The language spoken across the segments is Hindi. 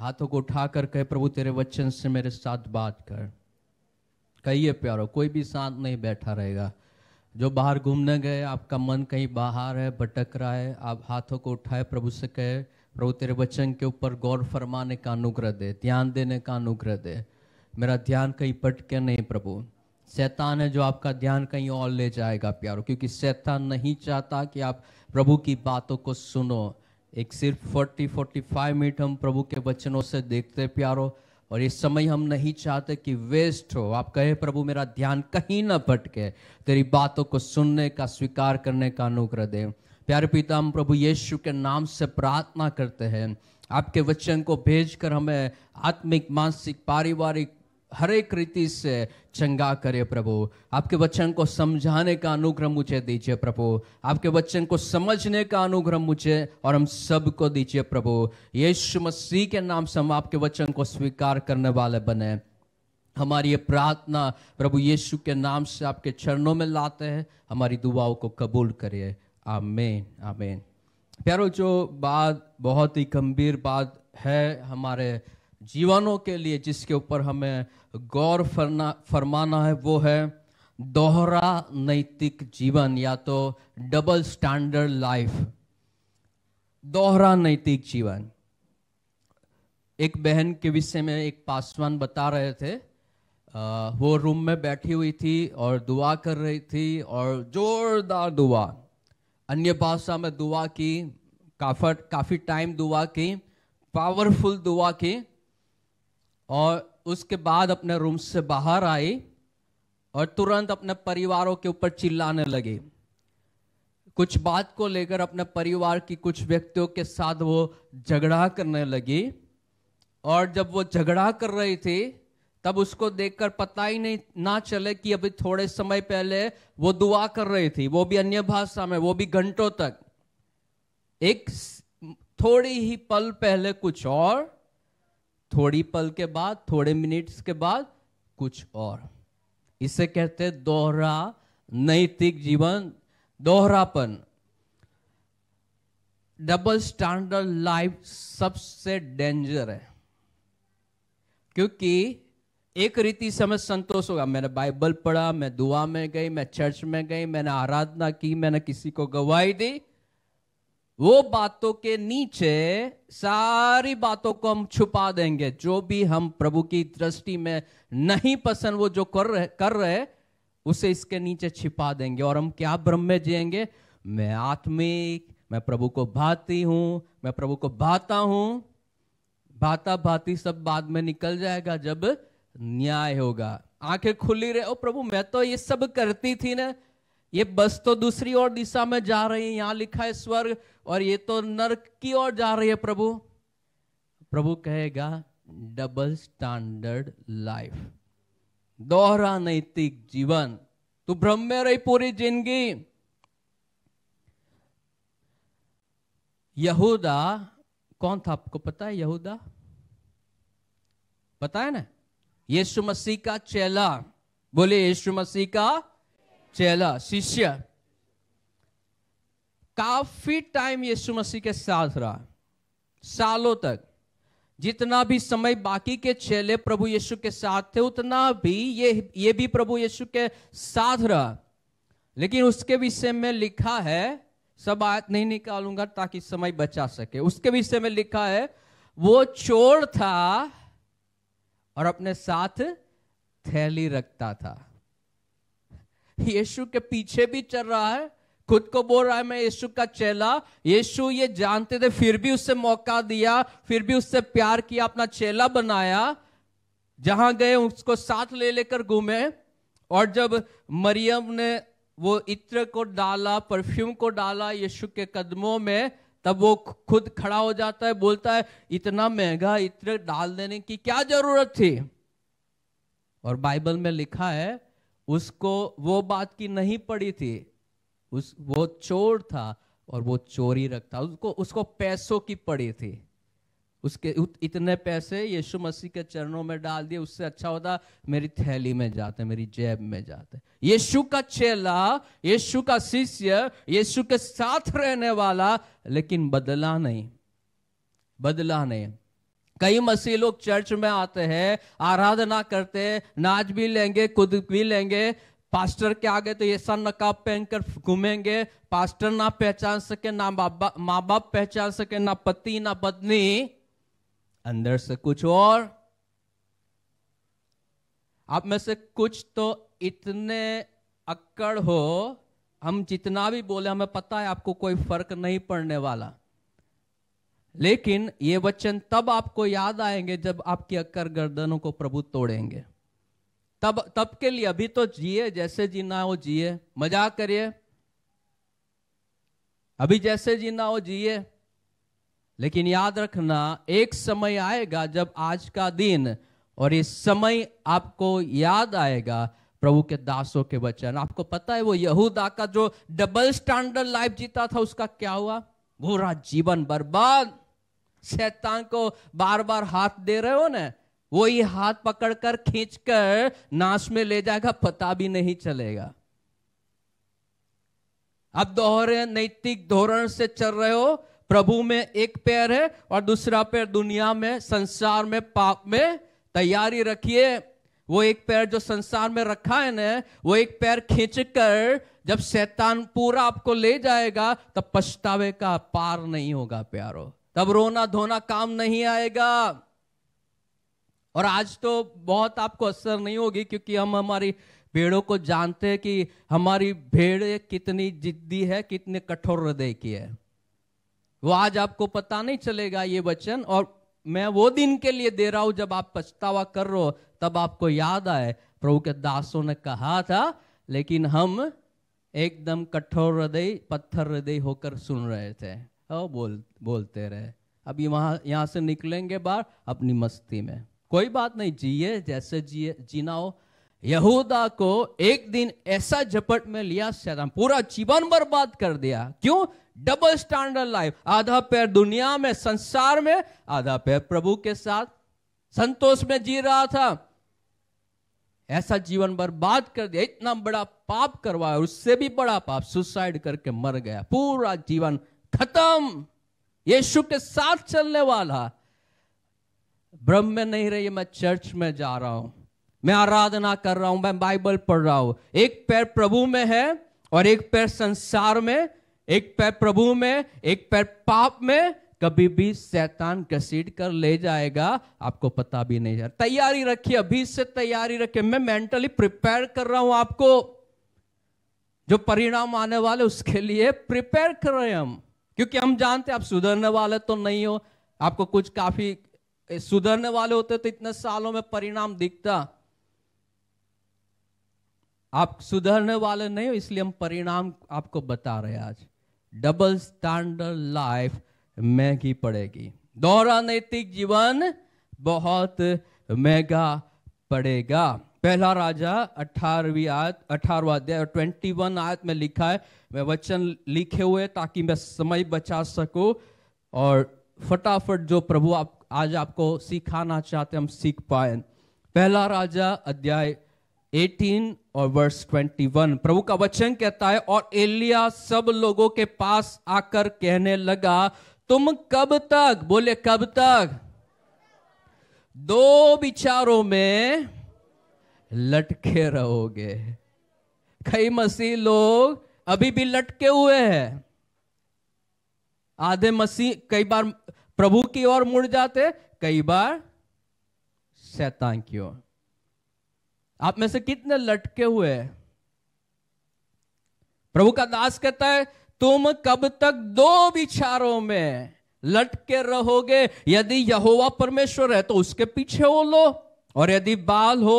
हाथों को उठा कर कहे प्रभु तेरे वचन से मेरे साथ बात कर कहिए प्यारो कोई भी शांत नहीं बैठा रहेगा जो बाहर घूमने गए आपका मन कहीं बाहर है भटक रहा है आप हाथों को उठाए प्रभु से कहे प्रभु तेरे वचन के ऊपर गौर फरमाने का अनुग्रह दे ध्यान देने का अनुग्रह दे मेरा ध्यान कहीं पटके नहीं प्रभु शैतान है जो आपका ध्यान कहीं और ले जाएगा प्यारो क्योंकि शैतान नहीं चाहता कि आप प्रभु की बातों को सुनो एक सिर्फ 40 45 मिनट हम प्रभु के वचनों से देखते प्यारो और इस समय हम नहीं चाहते कि वेस्ट हो आप कहे प्रभु मेरा ध्यान कहीं ना भटके तेरी बातों को सुनने का स्वीकार करने का अनुग्रह दे प्यारे पिता हम प्रभु यीशु के नाम से प्रार्थना करते हैं आपके वचन को भेजकर हमें आत्मिक मानसिक पारिवारिक हर एक रीति से चंगा करे प्रभु आपके वचन को समझाने का अनुग्रह मुझे दीजिए प्रभु आपके वचन को समझने का अनुग्रह मुझे और हम सबको दीजिए प्रभु यीशु मसीह के नाम से हम आपके वचन को स्वीकार करने वाले बने हमारी ये प्रार्थना प्रभु यीशु के नाम से आपके चरणों में लाते हैं हमारी दुआओं को कबूल करिए आमेन आमेन प्यारो जो बात बहुत ही गंभीर बात है हमारे जीवनों के लिए जिसके ऊपर हमें गौर फरना फरमाना है वो है दोहरा नैतिक जीवन या तो डबल स्टैंडर्ड लाइफ दोहरा नैतिक जीवन एक बहन के विषय में एक पासवान बता रहे थे आ, वो रूम में बैठी हुई थी और दुआ कर रही थी और जोरदार दुआ अन्य भाषा में दुआ की काफ काफ़ी टाइम दुआ की पावरफुल दुआ की और उसके बाद अपने रूम से बाहर आई और तुरंत अपने परिवारों के ऊपर चिल्लाने लगी कुछ बात को लेकर अपने परिवार की कुछ व्यक्तियों के साथ वो झगड़ा करने लगी और जब वो झगड़ा कर रही थी तब उसको देखकर पता ही नहीं ना चले कि अभी थोड़े समय पहले वो दुआ कर रही थी वो भी अन्य भाषा में वो भी घंटों तक एक थोड़ी ही पल पहले कुछ और थोड़ी पल के बाद थोड़े मिनट्स के बाद कुछ और इसे कहते दोहरा नैतिक जीवन दोहरापन डबल स्टैंडर्ड लाइफ सबसे डेंजर है क्योंकि एक रीति से संतोष होगा मैंने बाइबल पढ़ा मैं दुआ में गई मैं चर्च में गई मैंने आराधना की मैंने किसी को गवाही दी वो बातों के नीचे सारी बातों को हम छुपा देंगे जो भी हम प्रभु की दृष्टि में नहीं पसंद वो जो कर रहे कर रहे उसे इसके नीचे छिपा देंगे और हम क्या ब्रह्म में जिएंगे मैं आत्मिक मैं प्रभु को भाती हूं मैं प्रभु को भाता हूं भाता भाती सब बाद में निकल जाएगा जब न्याय होगा आंखें खुली रहे ओ प्रभु मैं तो ये सब करती थी ना ये बस तो दूसरी ओर दिशा में जा रही है यहां लिखा है स्वर्ग और ये तो नर्क की ओर जा रही है प्रभु प्रभु कहेगा डबल स्टैंडर्ड लाइफ दोहरा नैतिक जीवन तू भ्रम में रही पूरी जिंदगी यहूदा कौन था आपको पता है यहूदा पता है ना यीशु मसीह का चेला बोले यीशु मसीह का चेला शिष्य काफी टाइम यीशु मसीह के साथ रहा सालों तक जितना भी समय बाकी के चेले प्रभु यीशु के साथ थे उतना भी ये ये भी प्रभु यीशु के साथ रहा लेकिन उसके विषय में लिखा है सब आयत नहीं निकालूंगा ताकि समय बचा सके उसके विषय में लिखा है वो चोर था और अपने साथ थैली रखता था यीशु के पीछे भी चल रहा है खुद को बोल रहा है मैं यीशु का चेला यीशु ये जानते थे फिर भी उससे मौका दिया फिर भी उससे प्यार किया अपना चेला बनाया जहां गए उसको साथ ले लेकर घूमे और जब मरियम ने वो इत्र को डाला परफ्यूम को डाला यीशु के कदमों में तब वो खुद खड़ा हो जाता है बोलता है इतना महंगा इत्र डाल देने की क्या जरूरत थी और बाइबल में लिखा है उसको वो बात की नहीं पड़ी थी उस वो चोर था और वो चोरी रखता उसको उसको पैसों की पड़ी थी उसके उत, इतने पैसे यीशु मसीह के चरणों में डाल दिए उससे अच्छा होता मेरी थैली में जाते मेरी जेब में जाते यीशु का चेला यीशु का शिष्य यीशु के साथ रहने वाला लेकिन बदला नहीं बदला नहीं कई मसीह लोग चर्च में आते हैं आराधना करते हैं नाच भी लेंगे खुद भी लेंगे पास्टर के आगे तो ये सन नकाब पहनकर घूमेंगे पास्टर ना पहचान सके ना बाबा माँ बाप पहचान सके ना पति ना पत्नी अंदर से कुछ और आप में से कुछ तो इतने अक्कड़ हो हम जितना भी बोले हमें पता है आपको कोई फर्क नहीं पड़ने वाला लेकिन ये वचन तब आपको याद आएंगे जब आपकी अक्कर गर्दनों को प्रभु तोड़ेंगे तब तब के लिए अभी तो जिए जैसे जीना हो जिए मजाक करिए अभी जैसे जीना हो जिए लेकिन याद रखना एक समय आएगा जब आज का दिन और इस समय आपको याद आएगा प्रभु के दासों के वचन आपको पता है वो यहूदा का जो डबल स्टैंडर्ड लाइफ जीता था उसका क्या हुआ पूरा जीवन बर्बाद शैतान को बार बार हाथ दे रहे हो ना वो ये हाथ पकड़कर खींचकर नाश में ले जाएगा पता भी नहीं चलेगा अब दोहरे नैतिक धोरण से चल रहे हो प्रभु में एक पैर है और दूसरा पैर दुनिया में संसार में पाप में तैयारी रखिए वो एक पैर जो संसार में रखा है ना वो एक पैर खींच कर जब शैतान पूरा आपको ले जाएगा तब पछतावे का पार नहीं होगा प्यारो तब रोना धोना काम नहीं आएगा और आज तो बहुत आपको असर नहीं होगी क्योंकि हम हमारी भेड़ों को जानते हैं कि हमारी भेड़ कितनी जिद्दी है कितने कठोर हृदय की है वो आज आपको पता नहीं चलेगा ये वचन और मैं वो दिन के लिए दे रहा हूं जब आप पछतावा कर रहे हो तब आपको याद आए प्रभु के दासों ने कहा था लेकिन हम एकदम कठोर हृदय पत्थर हृदय होकर सुन रहे थे और बोल बोलते रहे अभी वहाँ यहाँ से निकलेंगे बाहर अपनी मस्ती में कोई बात नहीं जिए जैसे जिए जीना हो यहूदा को एक दिन ऐसा झपट में लिया शैतान पूरा जीवन बर्बाद कर दिया क्यों डबल स्टैंडर्ड लाइफ आधा पैर दुनिया में संसार में आधा पैर प्रभु के साथ संतोष में जी रहा था ऐसा जीवन बर्बाद कर दिया इतना बड़ा पाप करवाया उससे भी बड़ा पाप सुसाइड करके मर गया पूरा जीवन खत्म यीशु के साथ चलने वाला ब्रह्म में नहीं रही मैं चर्च में जा रहा हूं मैं आराधना कर रहा हूं मैं बाइबल पढ़ रहा हूं एक पैर प्रभु में है और एक पैर संसार में एक पैर प्रभु में एक पैर पाप में कभी भी शैतान घसीट कर ले जाएगा आपको पता भी नहीं यार तैयारी रखिए अभी से तैयारी रखिए मैं मेंटली प्रिपेयर कर रहा हूं आपको जो परिणाम आने वाले उसके लिए प्रिपेयर कर रहे हैं हम क्योंकि हम जानते आप सुधरने वाले तो नहीं हो आपको कुछ काफी सुधरने वाले होते तो इतने सालों में परिणाम दिखता आप सुधरने वाले नहीं हो इसलिए हम परिणाम आपको बता रहे हैं आज डबल स्टैंडर्ड लाइफ महंगी पड़ेगी दोहरा नैतिक जीवन बहुत महंगा पड़ेगा पहला राजा अठारहवीं आयत अठारवा अध्याय ट्वेंटी वन आयत में लिखा है मैं वचन लिखे हुए ताकि मैं समय बचा सकूं और फटाफट जो प्रभु आप आज आपको सिखाना चाहते हम सीख पाए पहला राजा अध्याय 18 और वर्ष 21 प्रभु का वचन कहता है और एलिया सब लोगों के पास आकर कहने लगा तुम कब तक बोले कब तक दो विचारों में लटके रहोगे कई मसीह लोग अभी भी लटके हुए हैं आधे मसीह कई बार प्रभु की ओर मुड़ जाते कई बार शैतान की ओर आप में से कितने लटके हुए प्रभु का दास कहता है तुम कब तक दो विचारों में लटके रहोगे यदि यहोवा परमेश्वर है तो उसके पीछे हो लो और यदि बाल हो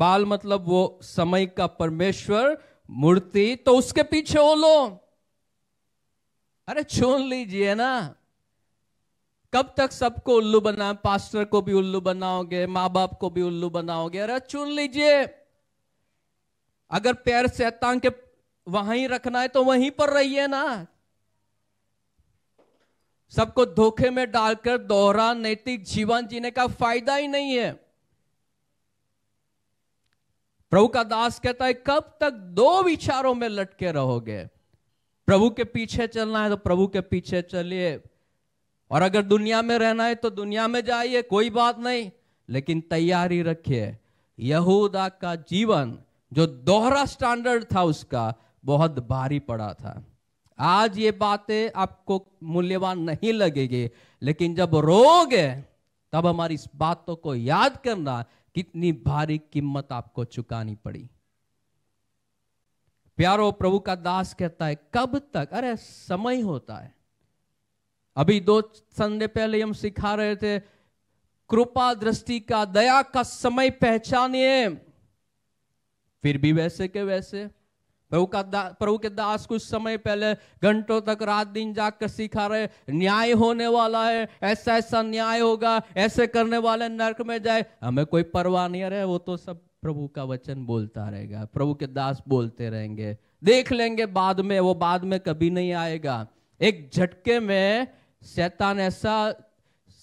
बाल मतलब वो समय का परमेश्वर मूर्ति तो उसके पीछे हो लो अरे चुन लीजिए ना कब तक सबको उल्लू बना पास्टर को भी उल्लू बनाओगे माँ बाप को भी उल्लू बनाओगे अरे चुन लीजिए अगर पैर शैतान के वहां रखना है तो वहीं पर रहिए ना सबको धोखे में डालकर दोहरा नैतिक जीवन जीने का फायदा ही नहीं है प्रभु का दास कहता है कब तक दो विचारों में लटके रहोगे प्रभु के पीछे चलना है तो प्रभु के पीछे चलिए और अगर दुनिया में रहना है तो दुनिया में जाइए कोई बात नहीं लेकिन तैयारी रखिए यहूदा का जीवन जो दोहरा स्टैंडर्ड था उसका बहुत भारी पड़ा था आज ये बातें आपको मूल्यवान नहीं लगेगी लेकिन जब रोगे तब हमारी इस बातों को याद करना कितनी भारी कीमत आपको चुकानी पड़ी प्यारो प्रभु का दास कहता है कब तक अरे समय होता है अभी दो संडे पहले हम सिखा रहे थे कृपा दृष्टि का दया का समय पहचानिए फिर भी वैसे के वैसे प्रभु का प्रभु के दास कुछ समय पहले घंटों तक रात दिन जाकर सिखा रहे न्याय होने वाला है ऐसा ऐसा न्याय होगा ऐसे करने वाले नरक में जाए हमें कोई परवाह नहीं रहे वो तो सब प्रभु का वचन बोलता रहेगा प्रभु के दास बोलते रहेंगे देख लेंगे बाद में वो बाद में कभी नहीं आएगा एक झटके में शैतान ऐसा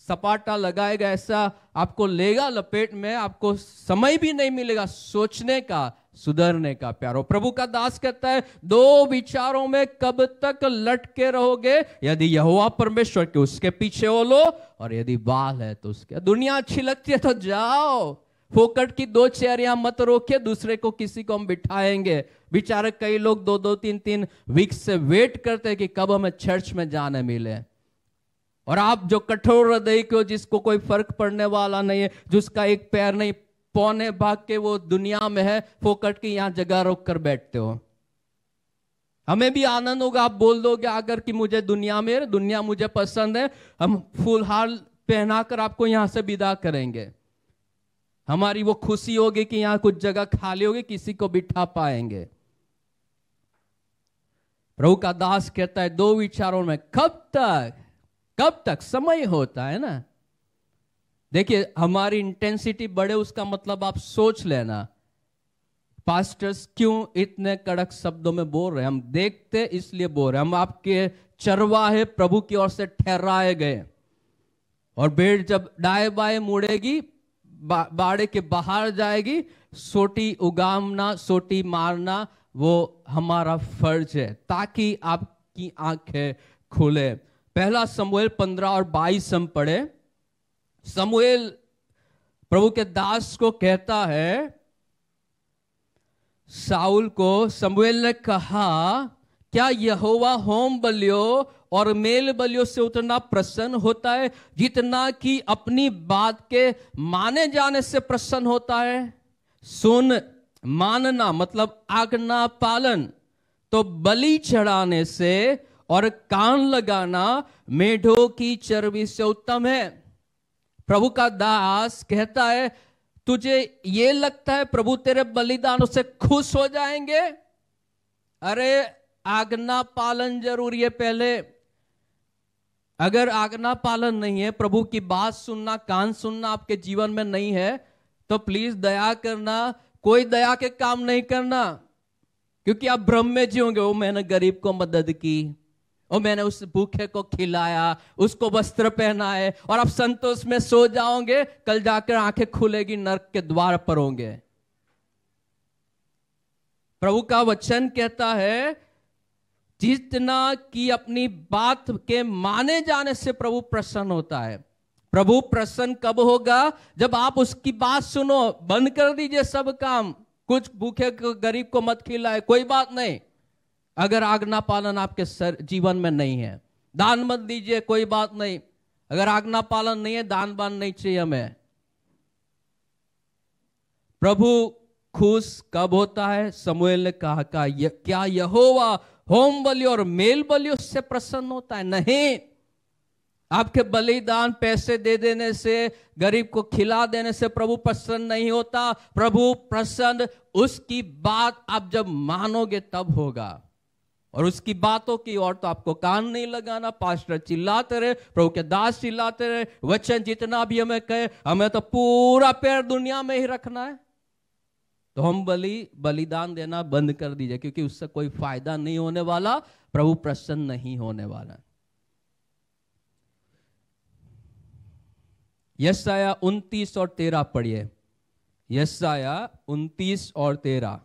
सपाटा लगाएगा ऐसा आपको लेगा लपेट में आपको समय भी नहीं मिलेगा सोचने का सुधरने का प्यारो प्रभु का दास कहता है दो विचारों में कब तक लटके रहोगे यदि यहोवा परमेश्वर के उसके पीछे हो लो और यदि बाल है तो उसके दुनिया अच्छी लगती है तो जाओ फोकट की दो चेयर यहां मत रोके दूसरे को किसी को हम बिठाएंगे बिचारे कई लोग दो दो तीन तीन वीक से वेट करते हैं कि कब हमें चर्च में जाने मिले और आप जो कठोर हृदय के हो जिसको कोई फर्क पड़ने वाला नहीं है जिसका एक पैर नहीं पौने भाग के वो दुनिया में है फोकट के यहां जगह रोक कर बैठते हो हमें भी आनंद होगा आप बोल दोगे अगर कि मुझे दुनिया में दुनिया मुझे पसंद है हम फुल हाल पहनाकर आपको यहां से विदा करेंगे हमारी वो खुशी होगी कि यहां कुछ जगह खाली होगी किसी को बिठा पाएंगे प्रभु का दास कहता है दो विचारों में कब तक कब तक समय होता है ना देखिए हमारी इंटेंसिटी बढ़े उसका मतलब आप सोच लेना पास्टर्स क्यों इतने कड़क शब्दों में बोल रहे हैं हम देखते इसलिए बोल रहे हम आपके चरवाहे प्रभु की ओर से ठहराए गए और भेड़ जब डाए बाए मुड़ेगी बा, बाड़े के बाहर जाएगी सोटी उगामना सोटी मारना वो हमारा फर्ज है ताकि आपकी आंखें खुले पहला समोल पंद्रह और बाईस हम पढ़े समुएल प्रभु के दास को कहता है साउल को समुएल ने कहा क्या यहोवा होम बलियो और मेल बलियों से उतना प्रसन्न होता है जितना कि अपनी बात के माने जाने से प्रसन्न होता है सुन मानना मतलब आगना पालन तो बलि चढ़ाने से और कान लगाना मेढों की चर्बी से उत्तम है प्रभु का दास कहता है तुझे ये लगता है प्रभु तेरे बलिदानों से खुश हो जाएंगे अरे आज्ञा पालन जरूरी है पहले अगर आज्ञा पालन नहीं है प्रभु की बात सुनना कान सुनना आपके जीवन में नहीं है तो प्लीज दया करना कोई दया के काम नहीं करना क्योंकि आप भ्रम में होंगे वो मैंने गरीब को मदद की और मैंने उस भूखे को खिलाया उसको वस्त्र पहनाए और आप संतोष में सो जाओगे कल जाकर आंखें खुलेगी नरक के द्वार पर होंगे प्रभु का वचन कहता है जितना की अपनी बात के माने जाने से प्रभु प्रसन्न होता है प्रभु प्रसन्न कब होगा जब आप उसकी बात सुनो बंद कर दीजिए सब काम कुछ भूखे को गरीब को मत खिलाए कोई बात नहीं अगर आज्ञा पालन आपके सर जीवन में नहीं है दान मत दीजिए कोई बात नहीं अगर आज्ञा पालन नहीं है दान बान नहीं चाहिए हमें प्रभु खुश कब होता है समुएल ने कहा का य, क्या यहोवा होम बलि और मेल बलि उससे प्रसन्न होता है नहीं आपके बलिदान पैसे दे देने से गरीब को खिला देने से प्रभु प्रसन्न नहीं होता प्रभु प्रसन्न उसकी बात आप जब मानोगे तब होगा और उसकी बातों की और तो आपको कान नहीं लगाना पास्टर चिल्लाते रहे प्रभु के दास चिल्लाते रहे वचन जितना भी हमें कहे हमें तो पूरा पैर दुनिया में ही रखना है तो हम बलि बलिदान देना बंद कर दीजिए क्योंकि उससे कोई फायदा नहीं होने वाला प्रभु प्रसन्न नहीं होने वाला यस आया उनतीस और तेरह पढ़िए यस आया उनतीस और तेरह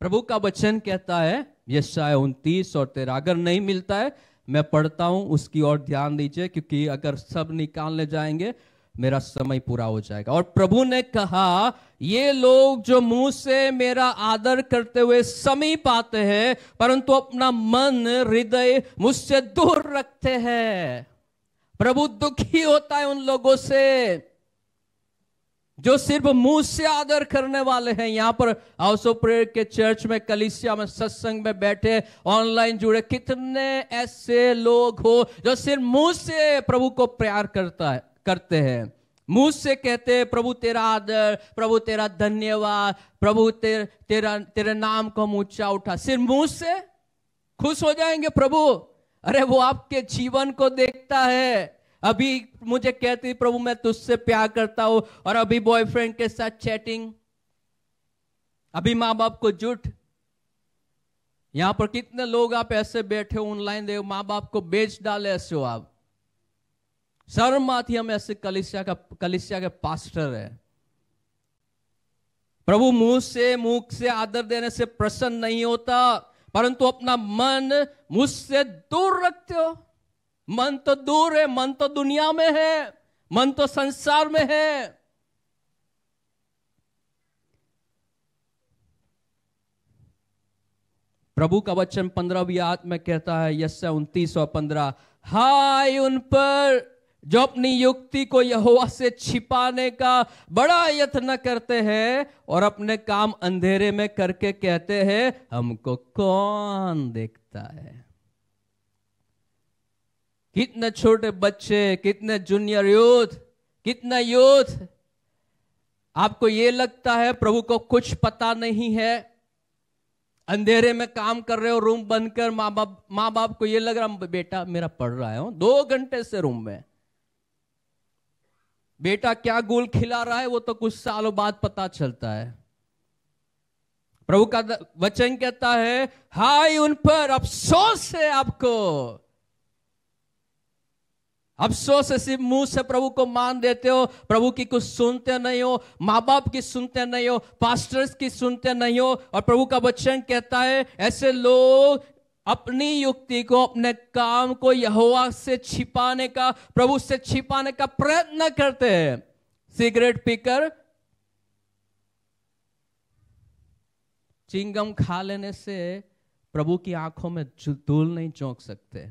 प्रभु का वचन कहता है यशाय उनतीस और तेरा अगर नहीं मिलता है मैं पढ़ता हूं उसकी ओर ध्यान दीजिए क्योंकि अगर सब निकालने जाएंगे मेरा समय पूरा हो जाएगा और प्रभु ने कहा ये लोग जो मुंह से मेरा आदर करते हुए समीप आते हैं परंतु अपना मन हृदय मुझसे दूर रखते हैं प्रभु दुखी होता है उन लोगों से जो सिर्फ मुंह से आदर करने वाले हैं यहां पर हाउस ऑफ प्रेयर के चर्च में कलिसिया में सत्संग में बैठे ऑनलाइन जुड़े कितने ऐसे लोग हो जो सिर्फ मुंह से प्रभु को प्यार करता है करते हैं मुंह से कहते हैं प्रभु तेरा आदर प्रभु तेरा धन्यवाद प्रभु तेर, तेरा तेरे नाम को हम ऊंचा उठा सिर्फ मुंह से खुश हो जाएंगे प्रभु अरे वो आपके जीवन को देखता है अभी मुझे कहती प्रभु मैं तुझसे प्यार करता हूं और अभी बॉयफ्रेंड के साथ चैटिंग अभी माँ बाप को झूठ यहां पर कितने लोग आप ऐसे बैठे ऑनलाइन दे माँ बाप को बेच डाले ऐसे हो आप सर्वमाथी हम ऐसे कलिसिया का कलिसिया के पास्टर है प्रभु मुंह से मुख से आदर देने से प्रसन्न नहीं होता परंतु अपना मन मुझसे दूर रखते हो मन तो दूर है मन तो दुनिया में है मन तो संसार में है प्रभु का वचन पंद्रहवीं आत में कहता है यश उन्तीस और पंद्रह हाय उन पर जो अपनी युक्ति को यहोवा से छिपाने का बड़ा यत्न करते हैं और अपने काम अंधेरे में करके कहते हैं हमको कौन देखता है कितने छोटे बच्चे कितने जूनियर यूथ कितना यूथ आपको ये लगता है प्रभु को कुछ पता नहीं है अंधेरे में काम कर रहे हो रूम बंद कर माँ बाप माँ बाप को ये लग रहा बेटा मेरा पढ़ रहा है हाँ, दो घंटे से रूम में बेटा क्या गोल खिला रहा है वो तो कुछ सालों बाद पता चलता है प्रभु का वचन कहता है हाय उन पर अफसोस है आपको अफसोस से मुंह से प्रभु को मान देते हो प्रभु की कुछ सुनते नहीं हो माँ बाप की सुनते नहीं हो पास्टर्स की सुनते नहीं हो और प्रभु का वचन कहता है ऐसे लोग अपनी युक्ति को अपने काम को यहोवा से छिपाने का प्रभु से छिपाने का प्रयत्न करते हैं सिगरेट पीकर चिंगम खा लेने से प्रभु की आंखों में धूल नहीं चौंक सकते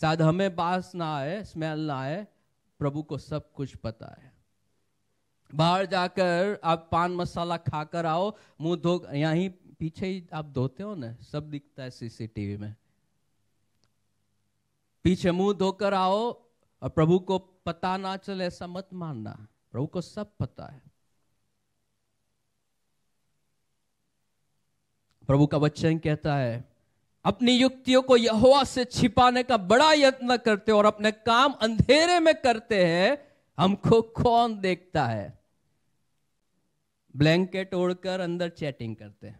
शायद हमें बास ना आए स्मेल ना आए प्रभु को सब कुछ पता है बाहर जाकर आप पान मसाला खाकर आओ मुंह धो यहीं पीछे ही आप धोते हो ना सब दिखता है सीसीटीवी में पीछे मुंह धोकर आओ और प्रभु को पता ना चले ऐसा मत मानना प्रभु को सब पता है प्रभु का वचन कहता है अपनी युक्तियों को यहोवा से छिपाने का बड़ा यत्न करते और अपने काम अंधेरे में करते हैं हमको कौन देखता है ब्लैंकेट ओढ़कर अंदर चैटिंग करते हैं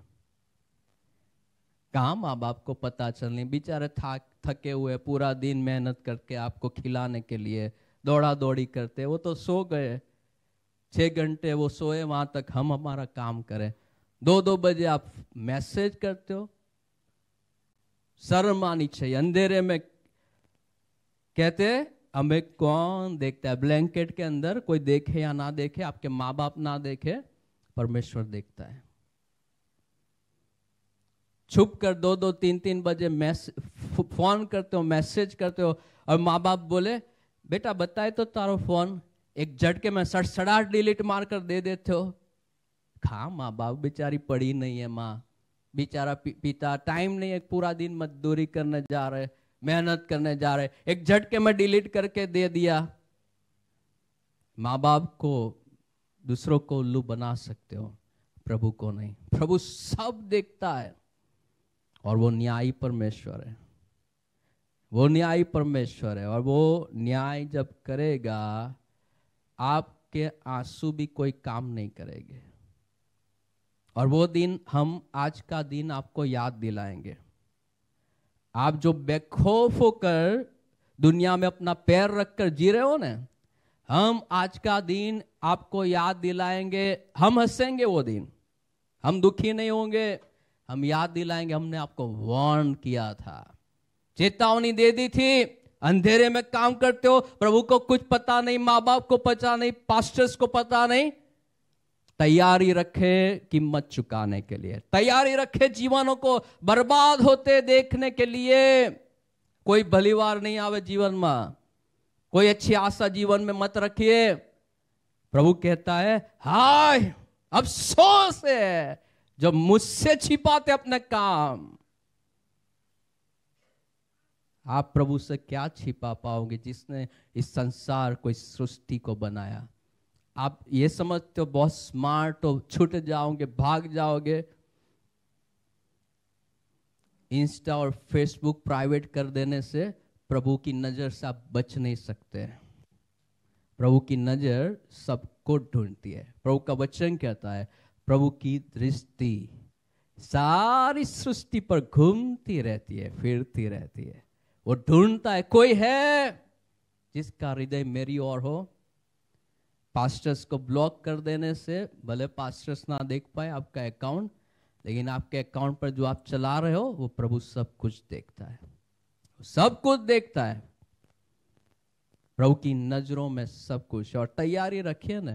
कहा माँ बाप को पता चलने बेचारे थक थके हुए पूरा दिन मेहनत करके आपको खिलाने के लिए दौड़ा दौड़ी करते वो तो सो गए छः घंटे वो सोए वहां तक हम हमारा काम करें दो दो बजे आप मैसेज करते हो शर्म आनी चाहिए अंधेरे में कहते हमें कौन देखता है ब्लैंकेट के अंदर कोई देखे या ना देखे आपके माँ बाप ना देखे परमेश्वर देखता है छुप कर दो दो तीन तीन बजे फोन करते हो मैसेज करते हो और माँ बाप बोले बेटा बताए तो तारो फोन एक झटके में सड़सड़ाट डिलीट मार कर दे देते हो खा माँ बाप बेचारी पड़ी नहीं है माँ बेचारा पिता टाइम नहीं है पूरा दिन मजदूरी करने जा रहे मेहनत करने जा रहे एक झटके में डिलीट करके दे दिया माँ बाप को दूसरों को उल्लू बना सकते हो प्रभु को नहीं प्रभु सब देखता है और वो न्यायी परमेश्वर है वो न्यायी परमेश्वर है और वो न्याय जब करेगा आपके आंसू भी कोई काम नहीं करेंगे और वो दिन हम आज का दिन आपको याद दिलाएंगे आप जो बेखौफ होकर दुनिया में अपना पैर रखकर जी रहे हो ना हम आज का दिन आपको याद दिलाएंगे हम हंसेंगे वो दिन हम दुखी नहीं होंगे हम याद दिलाएंगे हमने आपको वार्न किया था चेतावनी दे दी थी अंधेरे में काम करते हो प्रभु को कुछ पता नहीं माँ बाप को पता नहीं पास्टर्स को पता नहीं तैयारी रखे कीमत चुकाने के लिए तैयारी रखे जीवनों को बर्बाद होते देखने के लिए कोई भलीवार नहीं आवे जीवन में कोई अच्छी आशा जीवन में मत रखिए प्रभु कहता है हाय अफसोस है जो मुझसे छिपाते अपने काम आप प्रभु से क्या छिपा पाओगे जिसने इस संसार को इस सृष्टि को बनाया आप ये समझते हो बहुत स्मार्ट हो छूट जाओगे भाग जाओगे इंस्टा और फेसबुक प्राइवेट कर देने से प्रभु की नज़र से आप बच नहीं सकते प्रभु की नज़र सबको ढूंढती है प्रभु का वचन कहता है प्रभु की दृष्टि सारी सृष्टि पर घूमती रहती है फिरती रहती है वो ढूंढता है कोई है जिसका हृदय मेरी ओर हो पास्टर्स को ब्लॉक कर देने से भले पास्टर्स ना देख पाए आपका अकाउंट लेकिन आपके अकाउंट पर जो आप चला रहे हो वो प्रभु सब कुछ देखता है सब कुछ देखता है प्रभु की नजरों में सब कुछ और तैयारी रखिए ना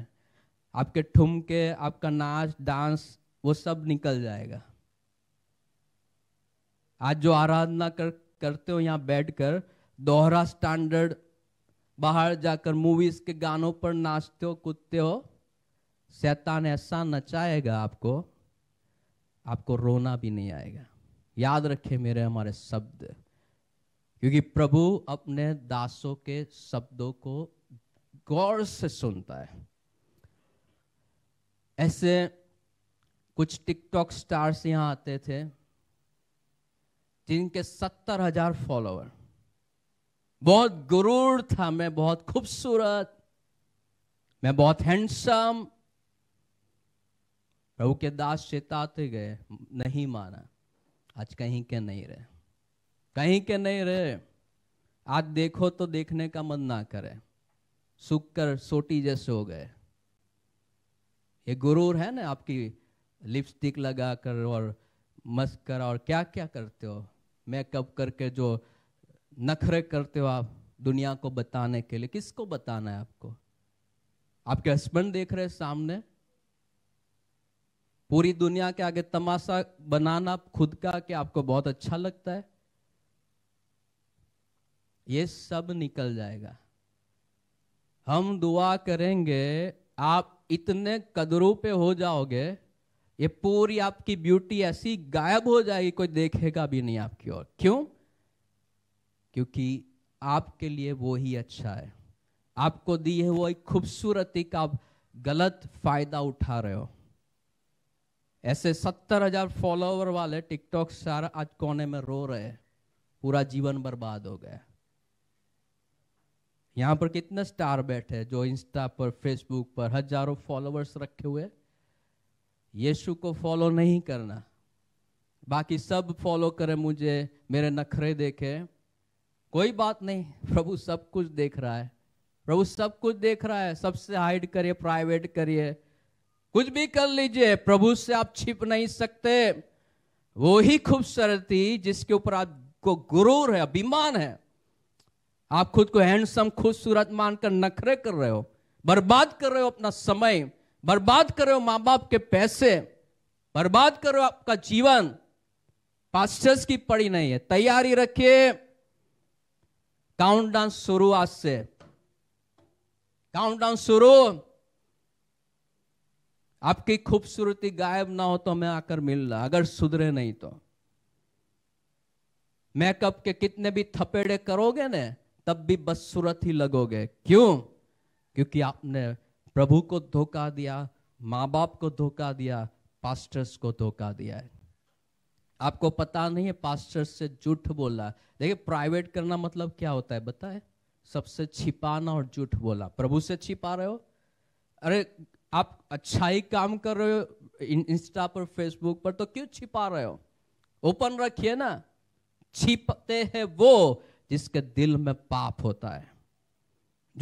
आपके ठुमके आपका नाच डांस वो सब निकल जाएगा आज जो आराधना कर करते हो यहाँ बैठकर दोहरा स्टैंडर्ड बाहर जाकर मूवीज के गानों पर नाचते हो कूदते हो शैतान ऐसा नचाएगा आपको आपको रोना भी नहीं आएगा याद रखे मेरे हमारे शब्द क्योंकि प्रभु अपने दासों के शब्दों को गौर से सुनता है ऐसे कुछ टिकटॉक स्टार्स यहां आते थे जिनके सत्तर हजार फॉलोअर बहुत गुरूर था मैं बहुत खूबसूरत मैं बहुत हैंडसम प्रभु के दास चेताते गए नहीं माना आज कहीं के नहीं रहे कहीं के नहीं रहे आज देखो तो देखने का मन ना करे सुख कर सोटी जैसे हो गए ये गुरूर है ना आपकी लिपस्टिक लगा कर और मस्कर और क्या क्या करते हो मेकअप करके जो नखरे करते हो आप दुनिया को बताने के लिए किसको बताना है आपको आपके हस्बैंड देख रहे हैं सामने पूरी दुनिया के आगे तमाशा बनाना खुद का कि आपको बहुत अच्छा लगता है ये सब निकल जाएगा हम दुआ करेंगे आप इतने कदरों पे हो जाओगे ये पूरी आपकी ब्यूटी ऐसी गायब हो जाएगी कोई देखेगा भी नहीं आपकी ओर क्यों क्योंकि आपके लिए वो ही अच्छा है आपको दी है वो एक खूबसूरती का आप गलत फायदा उठा रहे हो ऐसे सत्तर हजार फॉलोवर वाले टिकटॉक स्टार आज कोने में रो रहे हैं पूरा जीवन बर्बाद हो गया यहाँ पर कितने स्टार बैठे हैं जो इंस्टा पर फेसबुक पर हजारों फॉलोवर्स रखे हुए यीशु को फॉलो नहीं करना बाकी सब फॉलो करे मुझे मेरे नखरे देखे कोई बात नहीं प्रभु सब कुछ देख रहा है प्रभु सब कुछ देख रहा है सबसे हाइड करिए प्राइवेट करिए कुछ भी कर लीजिए प्रभु से आप छिप नहीं सकते वो ही खूबसूरती जिसके ऊपर आपको गुरूर है अभिमान है आप खुद को हैंडसम खूबसूरत मानकर नखरे कर रहे हो बर्बाद कर रहे हो अपना समय बर्बाद कर रहे हो माँ बाप के पैसे बर्बाद कर रहे हो आपका जीवन पास्टर्स की पड़ी नहीं है तैयारी रखिए काउंटडाउन शुरू आज से काउंटडाउन शुरू आपकी खूबसूरती गायब ना हो तो मैं आकर मिल रहा अगर सुधरे नहीं तो मेकअप के कितने भी थपेड़े करोगे ना तब भी बस सूरत ही लगोगे क्यों क्योंकि आपने प्रभु को धोखा दिया माँ बाप को धोखा दिया पास्टर्स को धोखा दिया है आपको पता नहीं है पास्टर से झूठ बोला देखिए प्राइवेट करना मतलब क्या होता है बताए सबसे छिपाना और झूठ बोला प्रभु से छिपा रहे हो अरे आप अच्छा ही काम कर रहे हो इंस्टा पर फेसबुक पर तो क्यों छिपा रहे हो ओपन रखिए ना छिपते हैं वो जिसके दिल में पाप होता है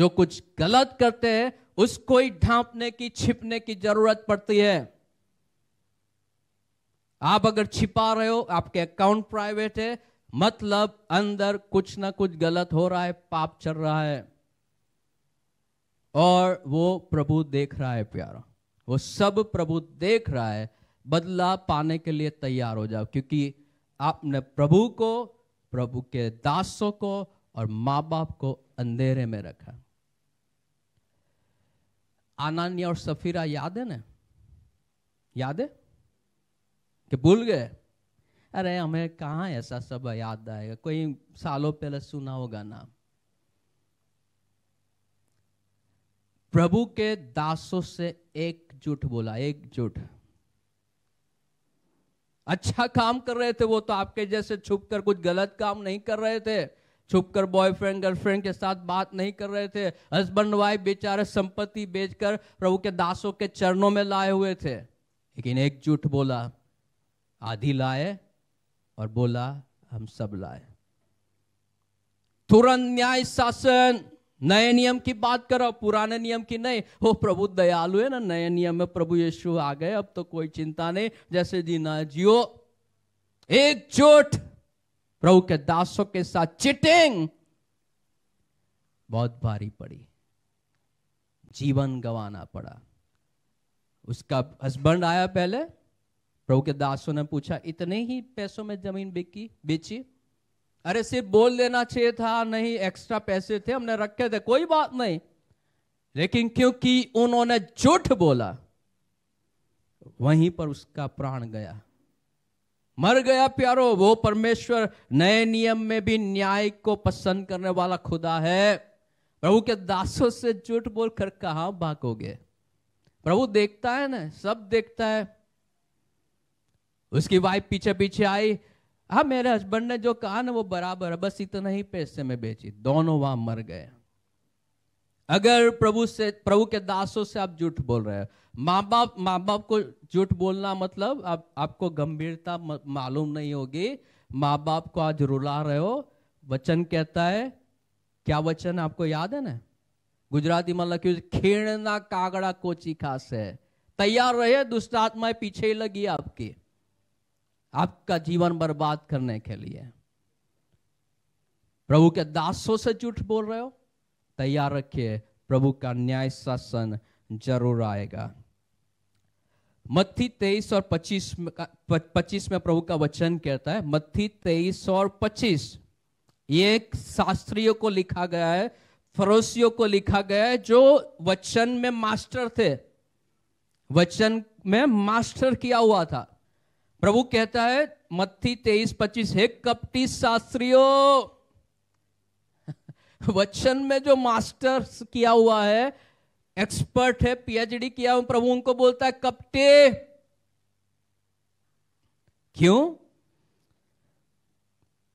जो कुछ गलत करते हैं उसको ही ढांपने की छिपने की जरूरत पड़ती है आप अगर छिपा रहे हो आपके अकाउंट प्राइवेट है मतलब अंदर कुछ ना कुछ गलत हो रहा है पाप चल रहा है और वो प्रभु देख रहा है प्यारा वो सब प्रभु देख रहा है बदला पाने के लिए तैयार हो जाओ क्योंकि आपने प्रभु को प्रभु के दासों को और माँ बाप को अंधेरे में रखा आनानिया और सफीरा याद है ना याद है कि भूल गए अरे हमें कहाँ ऐसा सब याद आएगा कोई सालों पहले सुना होगा ना प्रभु के दासों से एकजुट बोला एकजुट अच्छा काम कर रहे थे वो तो आपके जैसे छुप कर कुछ गलत काम नहीं कर रहे थे छुप कर बॉयफ्रेंड गर्लफ्रेंड के साथ बात नहीं कर रहे थे हस्बैंड वाइफ बेचारे संपत्ति बेचकर प्रभु के दासों के चरणों में लाए हुए थे लेकिन एकजुट बोला आधी लाए और बोला हम सब लाए तुरंत न्याय शासन नए नियम की बात करो पुराने नियम की नहीं हो प्रभु दयालु है ना नए नियम में प्रभु यीशु आ गए अब तो कोई चिंता नहीं जैसे जीना जियो एक चोट प्रभु के दासों के साथ चिटिंग बहुत भारी पड़ी जीवन गवाना पड़ा उसका हस्बैंड आया पहले प्रभु के दासों ने पूछा इतने ही पैसों में जमीन बिकी बेची अरे सिर्फ बोल देना चाहिए था नहीं एक्स्ट्रा पैसे थे हमने रखे थे कोई बात नहीं लेकिन क्योंकि उन्होंने झूठ बोला वहीं पर उसका प्राण गया मर गया प्यारो वो परमेश्वर नए नियम में भी न्याय को पसंद करने वाला खुदा है प्रभु के दासों से झूठ बोलकर कहा भागोगे प्रभु देखता है ना सब देखता है उसकी वाइफ पीछे पीछे आई हाँ मेरे हस्बैंड ने जो कहा ना वो बराबर है बस इतना ही पैसे में बेची दोनों वहां मर गए अगर प्रभु से प्रभु के दासों से आप झूठ बोल रहे हो माँ बाप माँ बाप को झूठ बोलना मतलब आप आपको गंभीरता मालूम नहीं होगी माँ बाप को आज रुला रहे हो वचन कहता है क्या वचन आपको याद है ना गुजराती मतलब खेड़ना कागड़ा कोची खास है तैयार रहे दुष्ट आत्माएं पीछे ही लगी आपकी आपका जीवन बर्बाद करने के लिए प्रभु के दासों से झूठ बोल रहे हो तैयार रखिए प्रभु का न्याय शासन जरूर आएगा मत्थी तेईस और पच्चीस पच्चीस में प्रभु का वचन कहता है मत्थी तेईस और पच्चीस ये शास्त्रियों को लिखा गया है फरोसियों को लिखा गया है जो वचन में मास्टर थे वचन में मास्टर किया हुआ था प्रभु कहता है मत्थी तेईस पच्चीस हे कपटी शास्त्रियों वचन में जो मास्टर्स किया हुआ है एक्सपर्ट है पीएचडी किया हुआ प्रभु उनको बोलता है कपटे क्यों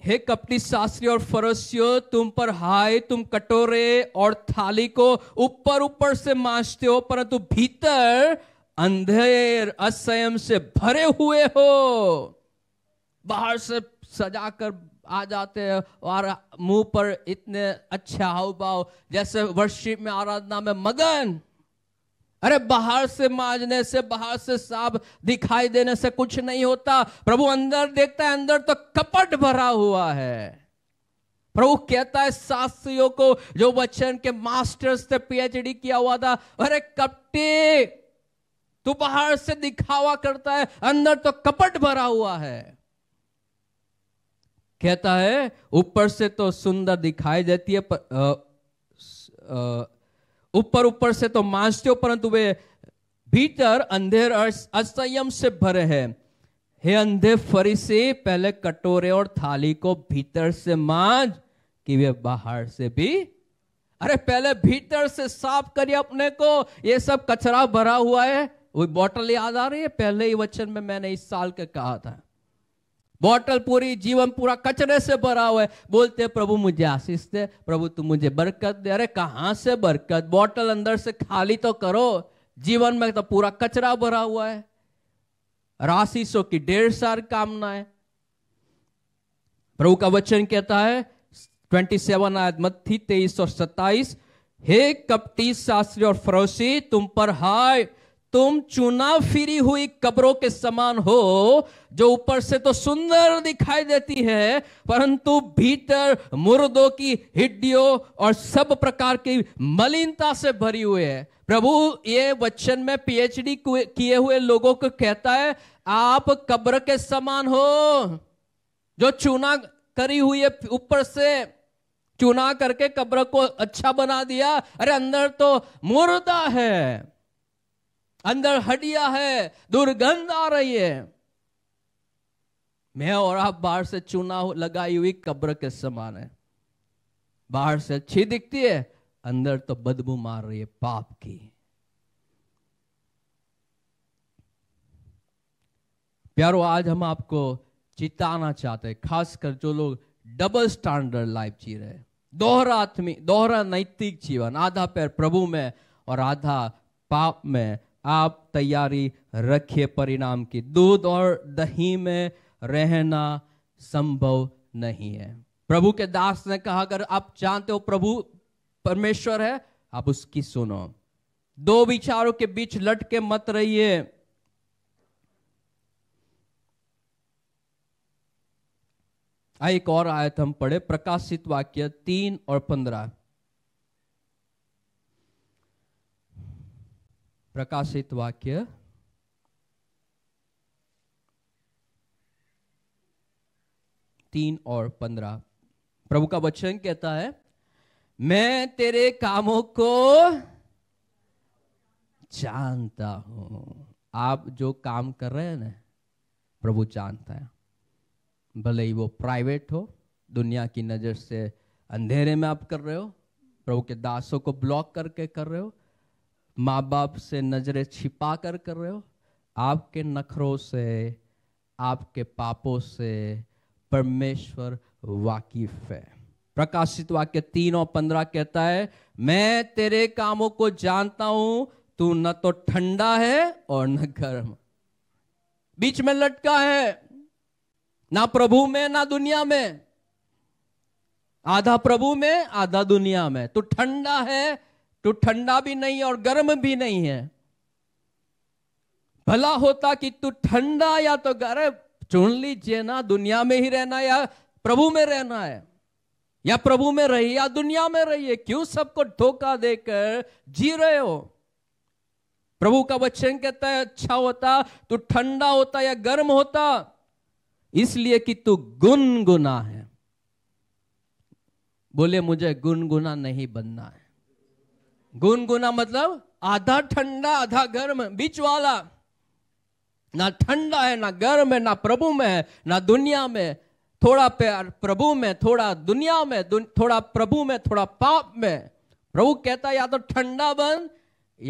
हे कपटी शास्त्री और फरोसियो तुम पर हाय तुम कटोरे और थाली को ऊपर ऊपर से मांझते हो परंतु भीतर अंधेर असयम से भरे हुए हो बाहर से सजा कर आ जाते हैं और मुंह पर इतने अच्छे हाव भाव जैसे वर्षिप में आराधना में मगन अरे बाहर से माजने से बाहर से साफ दिखाई देने से कुछ नहीं होता प्रभु अंदर देखता है अंदर तो कपट भरा हुआ है प्रभु कहता है शास्त्रियों को जो बच्चन के मास्टर्स थे पीएचडी किया हुआ था अरे कपटी तू बाहर से दिखावा करता है अंदर तो कपट भरा हुआ है कहता है ऊपर से तो सुंदर दिखाई देती है ऊपर ऊपर से तो मांसते हो परंतु वे भीतर अंधेर असंयम से भरे हैं हे अंधे से पहले कटोरे और थाली को भीतर से मांझ कि वे बाहर से भी अरे पहले भीतर से साफ करिए अपने को ये सब कचरा भरा हुआ है वो बॉटल याद आ रही है पहले ही वचन में मैंने इस साल का कहा था बॉटल पूरी जीवन पूरा कचरे से भरा हुआ है बोलते प्रभु मुझे आशीष दे प्रभु तुम मुझे बरकत दे अरे कहां से बरकत बॉटल अंदर से खाली तो करो जीवन में तो पूरा कचरा भरा हुआ है राशिशो की ढेर सार कामना है प्रभु का वचन कहता है 27 सेवन आयत मत्थी तेईस और सत्ताईस हे कपटी शास्त्री और फरोसी तुम पर हाय तुम चुना फिरी हुई कब्रों के समान हो जो ऊपर से तो सुंदर दिखाई देती है परंतु भीतर मुर्दों की हिड्डियों और सब प्रकार की मलिनता से भरी हुई है प्रभु ये वचन में पीएचडी किए हुए लोगों को कहता है आप कब्र के समान हो जो चूना करी हुई है ऊपर से चुना करके कब्र को अच्छा बना दिया अरे अंदर तो मुर्दा है अंदर हड्डिया है दुर्गंध आ रही है मैं और आप बाहर से चूना लगाई हुई कब्र के समान है बाहर से अच्छी दिखती है अंदर तो बदबू मार रही है पाप की प्यारो आज हम आपको चिताना चाहते हैं खासकर जो लोग डबल स्टैंडर्ड लाइफ जी रहे दोहरा आत्मी दोहरा नैतिक जीवन आधा पैर प्रभु में और आधा पाप में आप तैयारी रखिए परिणाम की दूध और दही में रहना संभव नहीं है प्रभु के दास ने कहा अगर आप जानते हो प्रभु परमेश्वर है आप उसकी सुनो दो विचारों के बीच लटके मत रहिए एक और आयत हम पढ़े प्रकाशित वाक्य तीन और पंद्रह प्रकाशित वाक्य तीन और पंद्रह प्रभु का वचन कहता है मैं तेरे कामों को जानता हूं आप जो काम कर रहे हैं ना प्रभु जानता है भले ही वो प्राइवेट हो दुनिया की नज़र से अंधेरे में आप कर रहे हो प्रभु के दासों को ब्लॉक करके कर रहे हो माँ बाप से नज़रें छिपा कर कर रहे हो आपके नखरों से आपके पापों से परमेश्वर वाकिफ है प्रकाशित वाक्य तीन और पंद्रह कहता है मैं तेरे कामों को जानता हूं तू न तो ठंडा है और न गर्म बीच में लटका है ना प्रभु में ना दुनिया में आधा प्रभु में आधा दुनिया में तू ठंडा है तो ठंडा भी नहीं और गर्म भी नहीं है भला होता कि तू ठंडा या तो गर्म चुन लीजिए ना दुनिया में ही रहना या प्रभु में रहना है या प्रभु में रहिए या दुनिया में रहिए क्यों सबको धोखा देकर जी रहे हो प्रभु का वचन कहता है अच्छा होता तू ठंडा होता या गर्म होता इसलिए कि तू गुनगुना है बोले मुझे गुनगुना नहीं बनना है गुनगुना मतलब आधा ठंडा आधा गर्म बीच वाला ना ठंडा है ना गर्म है ना प्रभु में है ना दुनिया में थोड़ा प्यार प्रभु में थोड़ा दुनिया में दुन, थोड़ा प्रभु में थोड़ा पाप में प्रभु कहता या तो ठंडा बन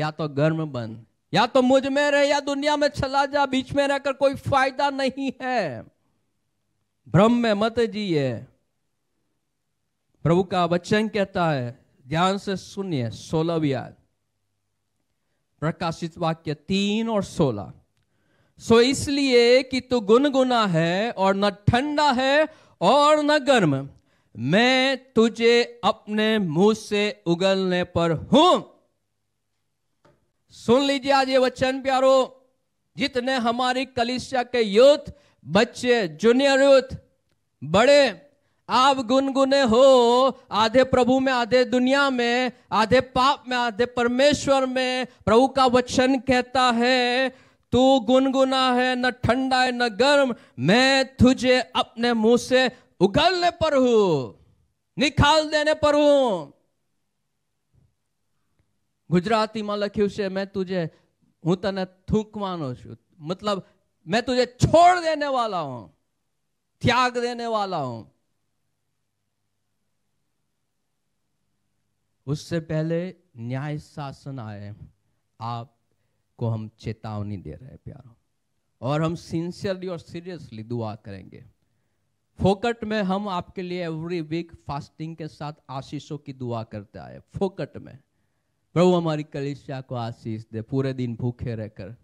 या तो गर्म बन या तो मुझ में रहे या दुनिया में चला जा बीच में रहकर कोई फायदा नहीं है भ्रम में मत जिए प्रभु का वचन कहता है ध्यान से सुनिए सोलहवीं आयत प्रकाशित वाक्य तीन और सोलह सो इसलिए कि तू गुनगुना है और न ठंडा है और न गर्म मैं तुझे अपने मुंह से उगलने पर हूं सुन लीजिए आज ये वचन प्यारो जितने हमारी कलिशा के यूथ बच्चे जूनियर यूथ बड़े आप गुनगुने हो आधे प्रभु में आधे दुनिया में आधे पाप में आधे परमेश्वर में प्रभु का वचन कहता है तू गुनगुना है न ठंडा है न गर्म मैं तुझे अपने मुंह से उगलने पर हूं निकाल देने पर हूं गुजराती में છે से मैं तुझे તને થૂંકવાનો थूकवा मतलब मैं तुझे छोड़ देने वाला हूं त्याग देने वाला हूं उससे पहले न्याय शासन आए आप को हम चेतावनी दे रहे हैं प्यारो और हम सिंसियरली और सीरियसली दुआ करेंगे फोकट में हम आपके लिए एवरी वीक फास्टिंग के साथ आशीषों की दुआ करते आए फोकट में प्रभु हमारी कलिसिया को आशीष दे पूरे दिन भूखे रहकर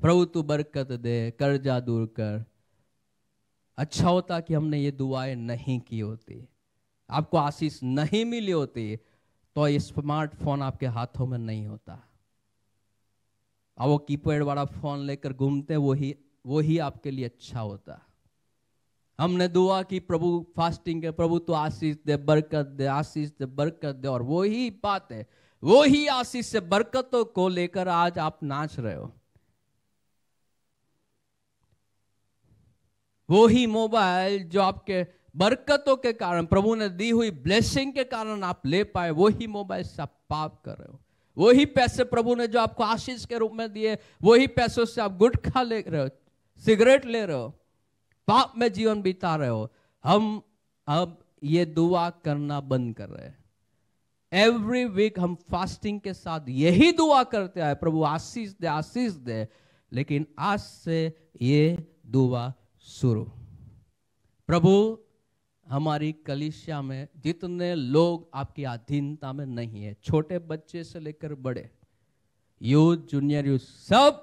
प्रभु तू बरकत दे कर्जा दूर कर अच्छा होता कि हमने ये दुआएं नहीं की होती आपको आशीष नहीं मिली होती तो स्मार्टफोन आपके हाथों में नहीं होता अब वो कीपैड वाला फोन लेकर घूमते वही वही आपके लिए अच्छा होता हमने दुआ की प्रभु फास्टिंग के प्रभु तो आशीष दे बरकत दे आशीष दे बरकत दे और वही बात है वही आशीष से बरकतों को लेकर आज आप नाच रहे हो वही मोबाइल जो आपके बरकतों के कारण प्रभु ने दी हुई ब्लेसिंग के कारण आप ले पाए वही मोबाइल से आप पाप कर रहे हो वही पैसे प्रभु ने जो आपको आशीष के रूप में दिए वही पैसों से आप गुटखा ले रहे हो सिगरेट ले रहे हो पाप में जीवन बिता रहे हो हम अब ये दुआ करना बंद कर रहे हैं एवरी वीक हम फास्टिंग के साथ यही दुआ करते आए प्रभु आशीष दे आशीष दे लेकिन आज से ये दुआ शुरू प्रभु हमारी कलिशिया में जितने लोग आपकी अधीनता में नहीं है छोटे बच्चे से लेकर बड़े यूथ जूनियर यूथ सब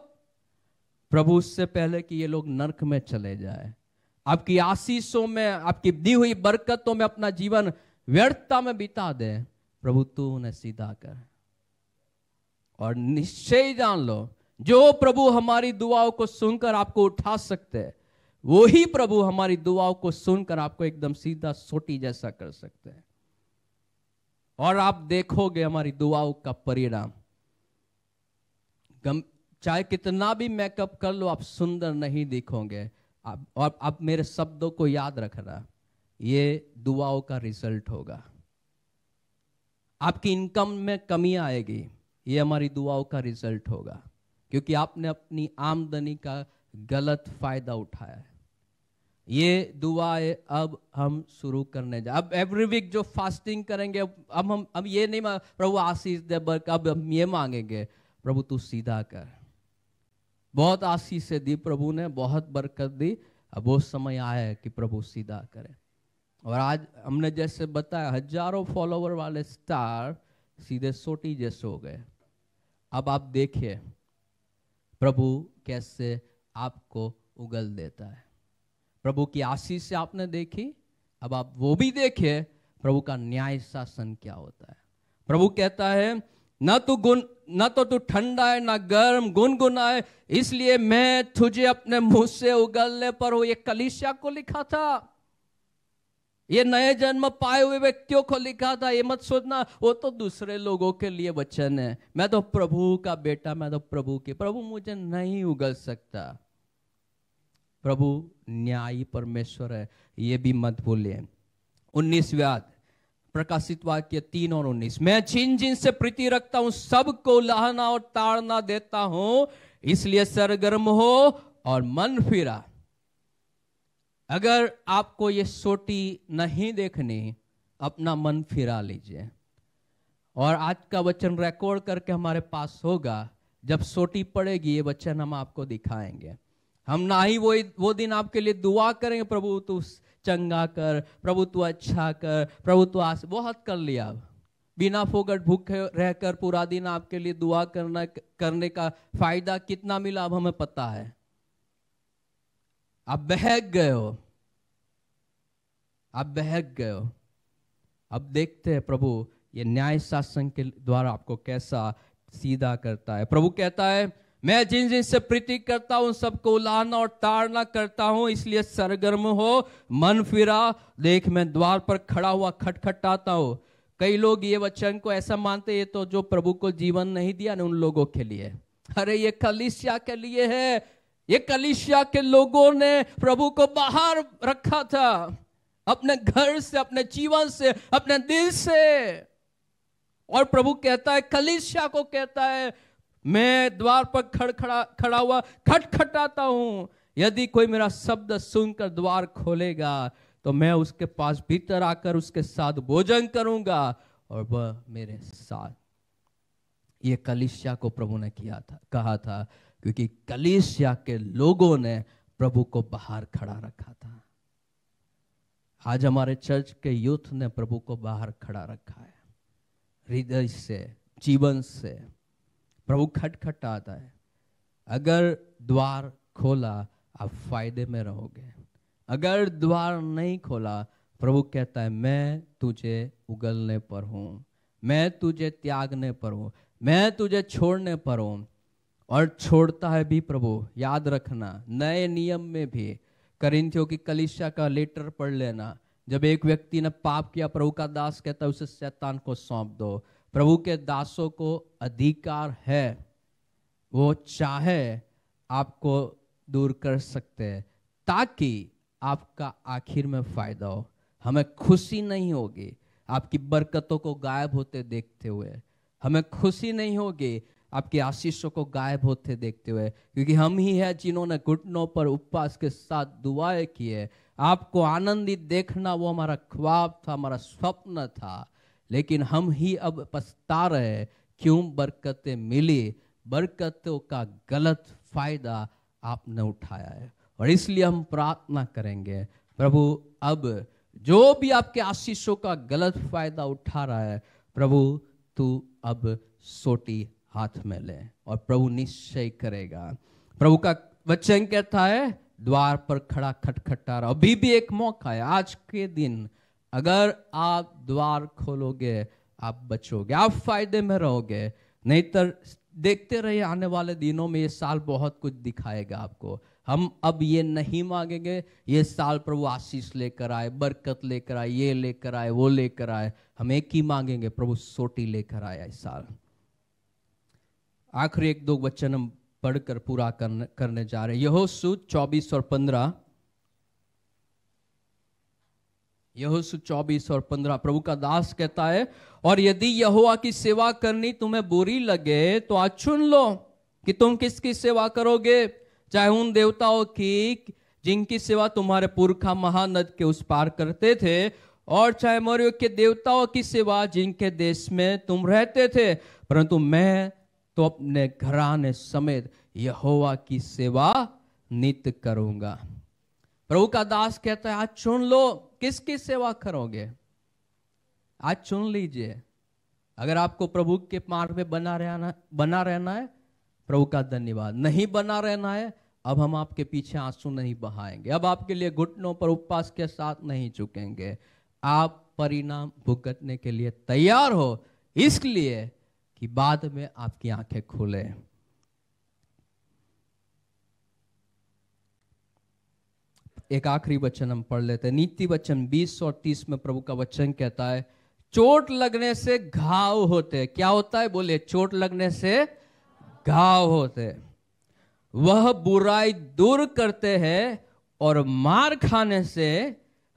प्रभु से पहले कि ये लोग नरक में चले जाए आपकी आशीषों में आपकी दी हुई बरकतों में अपना जीवन व्यर्थता में बिता दे प्रभु तू उन्हें सीधा कर और निश्चय जान लो जो प्रभु हमारी दुआओं को सुनकर आपको उठा सकते हैं वो ही प्रभु हमारी दुआओं को सुनकर आपको एकदम सीधा सोटी जैसा कर सकते हैं और आप देखोगे हमारी दुआओं का परिणाम गम चाहे कितना भी मेकअप कर लो आप सुंदर नहीं दिखोगे आप और आप मेरे शब्दों को याद रखना ये दुआओं का रिजल्ट होगा आपकी इनकम में कमी आएगी ये हमारी दुआओं का रिजल्ट होगा क्योंकि आपने अपनी आमदनी का गलत फायदा उठाया है ये दुआएं अब हम शुरू करने जा अब एवरी वीक जो फास्टिंग करेंगे अब हम अब ये नहीं मांग प्रभु आशीष दे बल्कि अब हम ये मांगेंगे प्रभु तू सीधा कर बहुत आशीष दी प्रभु ने बहुत बरकत दी अब वो समय आया है कि प्रभु सीधा करे और आज हमने जैसे बताया हजारों फॉलोवर वाले स्टार सीधे सोटी जैसे हो गए अब आप देखिए प्रभु कैसे आपको उगल देता है प्रभु की आशीष से आपने देखी अब आप वो भी देखे प्रभु का न्याय शासन क्या होता है प्रभु कहता है न तो गुण न तो तू ठंडा है ना गर्म गुनगुनाए इसलिए मैं तुझे अपने मुंह से उगलने पर वो ये कलिशा को लिखा था ये नए जन्म पाए हुए व्यक्तियों को लिखा था ये मत सोचना वो तो दूसरे लोगों के लिए वचन है मैं तो प्रभु का बेटा मैं तो प्रभु के प्रभु मुझे नहीं उगल सकता प्रभु न्यायी परमेश्वर है ये भी मत भूलिए उन्नीस व्याद प्रकाशित वाक्य तीन और उन्नीस मैं जिन जिन से प्रीति रखता हूं सबको लहना और ताड़ना देता हूं इसलिए सरगर्म हो और मन फिरा अगर आपको ये सोटी नहीं देखनी अपना मन फिरा लीजिए और आज का वचन रिकॉर्ड करके हमारे पास होगा जब सोटी पड़ेगी ये वचन हम आपको दिखाएंगे हम ना ही वो वो दिन आपके लिए दुआ करेंगे प्रभु तू चंगा कर प्रभु तू अच्छा कर प्रभु तू आस बहुत कर लिया बिना फोगट भूखे रहकर पूरा दिन आपके लिए दुआ करना करने का फायदा कितना मिला अब हमें पता है आप बहक गए हो आप बहक गए हो अब देखते हैं प्रभु ये न्याय शासन के द्वारा आपको कैसा सीधा करता है प्रभु कहता है मैं जिन जिन से प्रीति करता हूं सबको उलाना और ताड़ना करता हूं इसलिए सरगर्म हो मन फिरा देख मैं द्वार पर खड़ा हुआ खटखटाता हूं कई लोग ये वचन को ऐसा मानते ये तो जो प्रभु को जीवन नहीं दिया ना उन लोगों के लिए अरे ये कलिसिया के लिए है ये कलिसिया के लोगों ने प्रभु को बाहर रखा था अपने घर से अपने जीवन से अपने दिल से और प्रभु कहता है कलिसिया को कहता है मैं द्वार पर खड़खड़ा खड़ा हुआ खटखटाता हूं यदि कोई मेरा शब्द सुनकर द्वार खोलेगा तो मैं उसके पास भीतर आकर उसके साथ भोजन करूंगा और वह मेरे साथ ये कलिशिया को प्रभु ने किया था कहा था क्योंकि कलिसिया के लोगों ने प्रभु को बाहर खड़ा रखा था आज हमारे चर्च के यूथ ने प्रभु को बाहर खड़ा रखा है हृदय से जीवन से प्रभु खटखटाता है अगर द्वार खोला आप फायदे में रहोगे अगर द्वार नहीं खोला प्रभु कहता है मैं तुझे उगलने पर हूँ मैं तुझे त्यागने पर हूँ मैं तुझे छोड़ने पर हूँ और छोड़ता है भी प्रभु याद रखना नए नियम में भी करिंथियों की कलिशा का लेटर पढ़ लेना जब एक व्यक्ति ने पाप किया प्रभु का दास कहता है उसे शैतान को सौंप दो प्रभु के दासों को अधिकार है वो चाहे आपको दूर कर सकते हैं ताकि आपका आखिर में फायदा हो हमें खुशी नहीं होगी आपकी बरकतों को गायब होते देखते हुए हमें खुशी नहीं होगी आपकी आशीषों को गायब होते देखते हुए क्योंकि हम ही हैं जिन्होंने घुटनों पर उपवास के साथ दुआएं किए आपको आनंदित देखना वो हमारा ख्वाब था हमारा स्वप्न था लेकिन हम ही अब पछता रहे क्यों बरकतें मिली बरकतों का गलत फायदा आपने उठाया है और इसलिए हम प्रार्थना करेंगे प्रभु अब जो भी आपके आशीषों का गलत फायदा उठा रहा है प्रभु तू अब सोटी हाथ में ले और प्रभु निश्चय करेगा प्रभु का वचन कहता है द्वार पर खड़ा खटखटा रहा अभी भी एक मौका है आज के दिन अगर आप द्वार खोलोगे आप बचोगे आप फायदे में रहोगे नहीं तो देखते रहिए आने वाले दिनों में ये साल बहुत कुछ दिखाएगा आपको हम अब ये नहीं मांगेंगे ये साल प्रभु आशीष लेकर आए बरकत लेकर आए ये लेकर आए वो लेकर आए हम एक ही मांगेंगे प्रभु सोटी लेकर आया इस साल आखिरी एक दो वचन हम पढ़कर पूरा करने करने जा रहे हैं यह सूच चौबीस और पंद्रह यहोसु 24 और 15 प्रभु का दास कहता है और यदि यहोवा की सेवा करनी तुम्हें बुरी लगे तो आज चुन लो कि तुम किसकी सेवा करोगे चाहे उन देवताओं की जिनकी सेवा तुम्हारे पुरखा महानद के उस पार करते थे और चाहे मौर्य के देवताओं की सेवा जिनके देश में तुम रहते थे परंतु मैं तो अपने घराने समेत यहोवा की सेवा नित करूंगा प्रभु का दास कहता है आज चुन लो किसकी सेवा करोगे आज चुन लीजिए अगर आपको प्रभु के मार्ग में बना रहना बना रहना है प्रभु का धन्यवाद नहीं बना रहना है अब हम आपके पीछे आंसू नहीं बहाएंगे अब आपके लिए घुटनों पर उपवास के साथ नहीं चुकेंगे आप परिणाम भुगतने के लिए तैयार हो इसलिए कि बाद में आपकी आंखें खुले एक आखिरी वचन हम पढ़ लेते हैं नीति वचन 20 और 30 में प्रभु का वचन कहता है चोट लगने से घाव होते हैं क्या होता है बोले चोट लगने से घाव होते वह बुराई दूर करते हैं और मार खाने से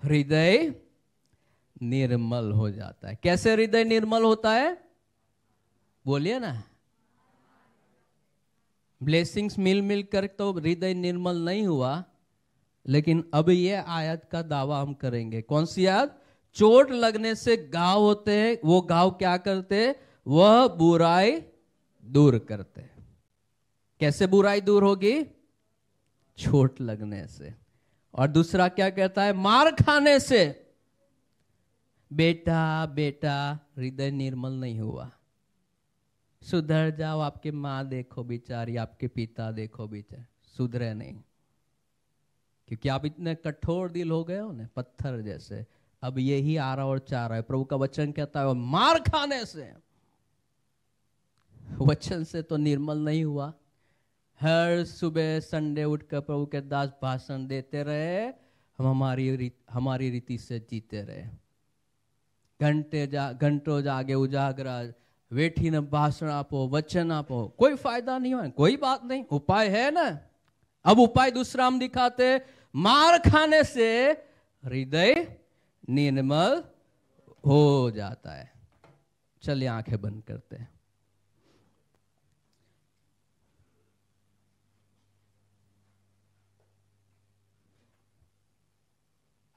हृदय निर्मल हो जाता है कैसे हृदय निर्मल होता है बोलिए ना ब्लेसिंग्स मिल मिल कर तो हृदय निर्मल नहीं हुआ लेकिन अब ये आयत का दावा हम करेंगे कौन सी आयत चोट लगने से गांव होते हैं वो गांव क्या करते वह बुराई दूर करते कैसे बुराई दूर होगी चोट लगने से और दूसरा क्या कहता है मार खाने से बेटा बेटा हृदय निर्मल नहीं हुआ सुधर जाओ आपके माँ देखो बिचारी आपके पिता देखो बिचार सुधरे नहीं क्योंकि आप इतने कठोर दिल हो गए हो ना पत्थर जैसे अब यही आ रहा और चाह रहा है प्रभु का वचन कहता है मार खाने से वचन से तो निर्मल नहीं हुआ हर सुबह संडे उठकर प्रभु के दास भाषण देते रहे हम हमारी रीत, हमारी रीति से जीते रहे घंटे जा घंटों जागे उजागरा वेठी न भाषण आपो वचन आपो कोई फायदा नहीं हो कोई बात नहीं उपाय है ना अब उपाय दूसरा हम दिखाते मार खाने से हृदय निर्मल हो जाता है चलिए आंखें बंद करते हैं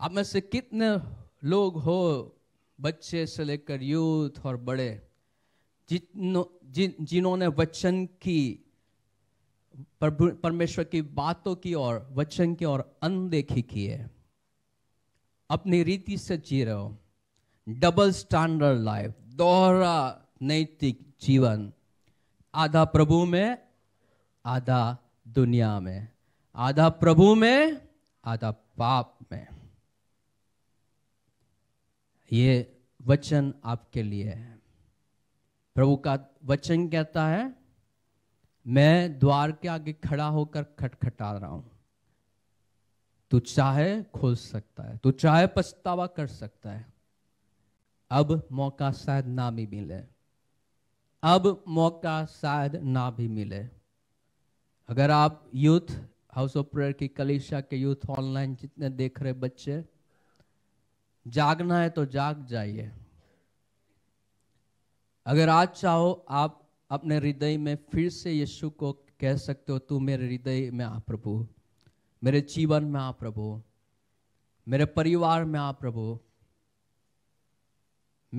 आप में से कितने लोग हो बच्चे से लेकर यूथ और बड़े जिन जिन्होंने वचन की परमेश्वर की बातों की और वचन की और अनदेखी की है अपनी रीति से जी रहे हो डबल स्टैंडर्ड लाइफ दोहरा नैतिक जीवन आधा प्रभु में आधा दुनिया में आधा प्रभु में आधा पाप में ये वचन आपके लिए है प्रभु का वचन कहता है मैं द्वार के आगे खड़ा होकर खटखटा रहा हूं तू चाहे खोल सकता है तू चाहे पछतावा कर सकता है अब मौका शायद ना भी मिले अब मौका शायद ना भी मिले अगर आप यूथ हाउस ऑफ प्रेयर की कलिशा के यूथ ऑनलाइन जितने देख रहे बच्चे जागना है तो जाग जाइए अगर आज चाहो आप अपने हृदय में फिर से यीशु को कह सकते हो तू मेरे हृदय में आ प्रभु मेरे जीवन में आ प्रभु मेरे परिवार में आ प्रभु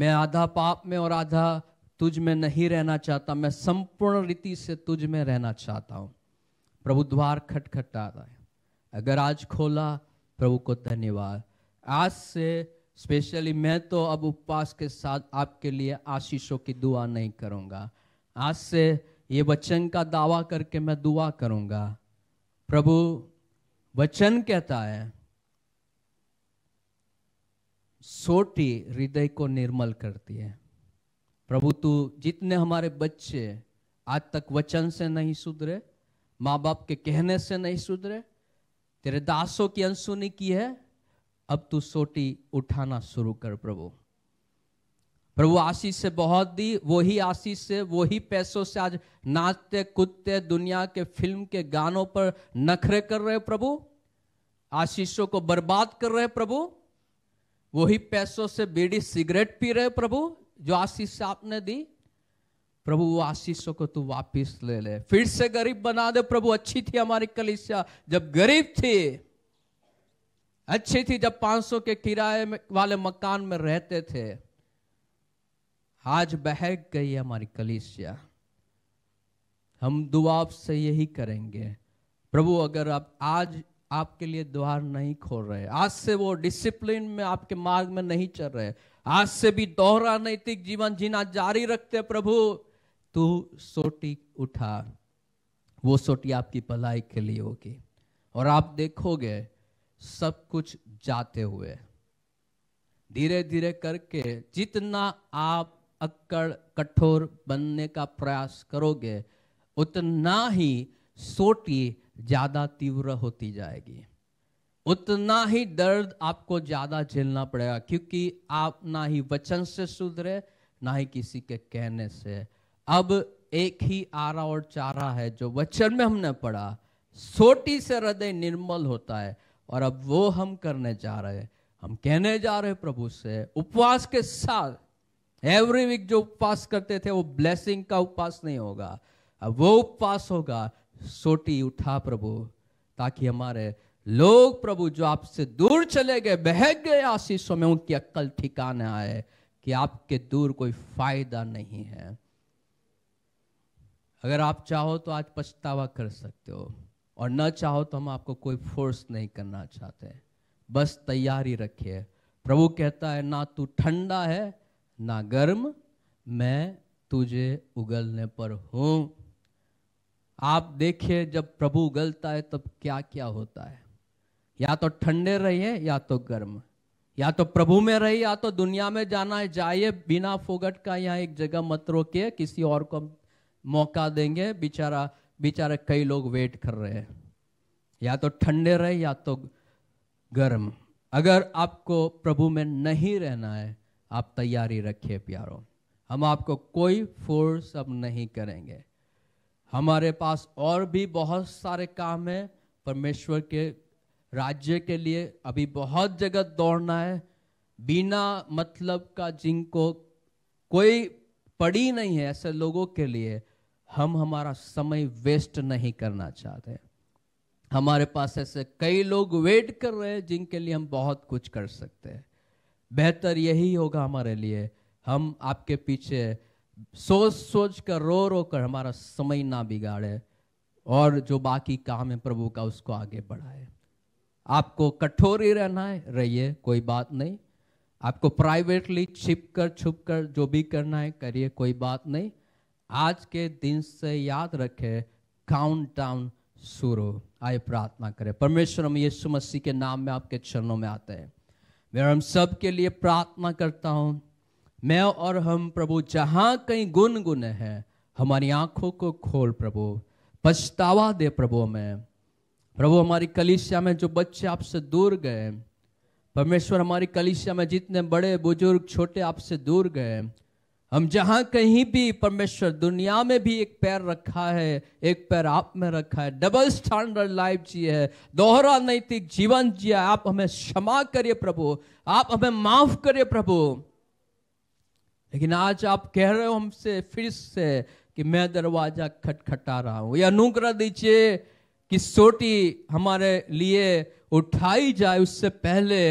मैं आधा पाप में और आधा तुझ में नहीं रहना चाहता मैं संपूर्ण रीति से तुझ में रहना चाहता हूँ प्रभु द्वार खटखटा रहा है अगर आज खोला प्रभु को धन्यवाद आज से स्पेशली मैं तो अब उपवास के साथ आपके लिए आशीषों की दुआ नहीं करूँगा आज से ये वचन का दावा करके मैं दुआ करूंगा प्रभु वचन कहता है सोटी हृदय को निर्मल करती है प्रभु तू जितने हमारे बच्चे आज तक वचन से नहीं सुधरे माँ बाप के कहने से नहीं सुधरे तेरे दासों की अनसुनी की है अब तू सोटी उठाना शुरू कर प्रभु प्रभु आशीष से बहुत दी वही आशीष से वही पैसों से आज नाचते कूदते दुनिया के फिल्म के गानों पर नखरे कर रहे प्रभु आशीषों को बर्बाद कर रहे प्रभु वही पैसों से बीड़ी सिगरेट पी रहे प्रभु जो आशीष आपने दी प्रभु वो आशीषों को तू वापिस ले ले फिर से गरीब बना दे प्रभु अच्छी थी हमारी कलिसिया जब गरीब थी अच्छी थी जब 500 के किराए वाले मकान में रहते थे आज बहक गई हमारी कलीसिया हम दुआ आपसे यही करेंगे प्रभु अगर आप आज आपके लिए द्वार नहीं खोल रहे आज से वो डिसिप्लिन में आपके मार्ग में नहीं चल रहे आज से भी दोहरा नैतिक जीवन जीना जारी रखते प्रभु तू सोटी उठा वो सोटी आपकी भलाई के लिए होगी और आप देखोगे सब कुछ जाते हुए धीरे धीरे करके जितना आप अक्कड़ कठोर बनने का प्रयास करोगे उतना ही सोटी ज़्यादा तीव्र होती जाएगी उतना ही दर्द आपको ज़्यादा झेलना पड़ेगा क्योंकि आप ना ही वचन से सुधरे ना ही किसी के कहने से अब एक ही आरा और चारा है जो वचन में हमने पढ़ा सोटी से हृदय निर्मल होता है और अब वो हम करने जा रहे हैं हम कहने जा रहे प्रभु से उपवास के साथ एवरी वीक जो उपवास करते थे वो ब्लेसिंग का उपवास नहीं होगा अब वो उपवास होगा सोटी उठा प्रभु ताकि हमारे लोग प्रभु जो आपसे दूर चले गए बहक गए आशीषों में उनकी अक्ल ठिकाने आए कि आपके दूर कोई फायदा नहीं है अगर आप चाहो तो आज पछतावा कर सकते हो और न चाहो तो हम आपको कोई फोर्स नहीं करना चाहते बस तैयारी रखिए प्रभु कहता है ना तू ठंडा है ना गर्म मैं तुझे उगलने पर हूं आप देखिए जब प्रभु उगलता है तब क्या क्या होता है या तो ठंडे रहिए या तो गर्म या तो प्रभु में रहिए या तो दुनिया में जाना है जाइए बिना फोगट का यहाँ एक जगह मत रोके किसी और को मौका देंगे बेचारा बेचारे कई लोग वेट कर रहे हैं या तो ठंडे रहे या तो गर्म अगर आपको प्रभु में नहीं रहना है आप तैयारी रखिए प्यारों हम आपको कोई फोर्स अब नहीं करेंगे हमारे पास और भी बहुत सारे काम है परमेश्वर के राज्य के लिए अभी बहुत जगह दौड़ना है बिना मतलब का जिनको कोई पड़ी नहीं है ऐसे लोगों के लिए हम हमारा समय वेस्ट नहीं करना चाहते हमारे पास ऐसे कई लोग वेट कर रहे हैं जिनके लिए हम बहुत कुछ कर सकते हैं बेहतर यही होगा हमारे लिए हम आपके पीछे सोच सोच कर रो रो कर हमारा समय ना बिगाड़े और जो बाकी काम है प्रभु का उसको आगे बढ़ाए आपको कठोरी रहना है रहिए कोई बात नहीं आपको प्राइवेटली छिप कर छुप कर जो भी करना है करिए कोई बात नहीं आज के दिन से याद रखे काउंट डाउन शुरू आए प्रार्थना करें परमेश्वर हम यीशु मसीह के नाम में आपके चरणों में आते हैं मैं हम सब के लिए प्रार्थना करता हूँ मैं और हम प्रभु जहाँ कहीं गुन गुन है हमारी आंखों को खोल प्रभु पछतावा दे प्रभु में प्रभु हमारी कलिसिया में जो बच्चे आपसे दूर गए परमेश्वर हमारी कलिसिया में जितने बड़े बुजुर्ग छोटे आपसे दूर गए हम जहाँ कहीं भी परमेश्वर दुनिया में भी एक पैर रखा है एक पैर आप में रखा है डबल स्टैंडर्ड लाइफ जी है दोहरा नैतिक जीवन जिया आप हमें क्षमा करिए प्रभु आप हमें माफ करिए प्रभु लेकिन आज आप कह रहे हो हमसे फिर से कि मैं दरवाजा खटखटा रहा हूं यह अनुग्रह दीजिए कि सोटी हमारे लिए उठाई जाए उससे पहले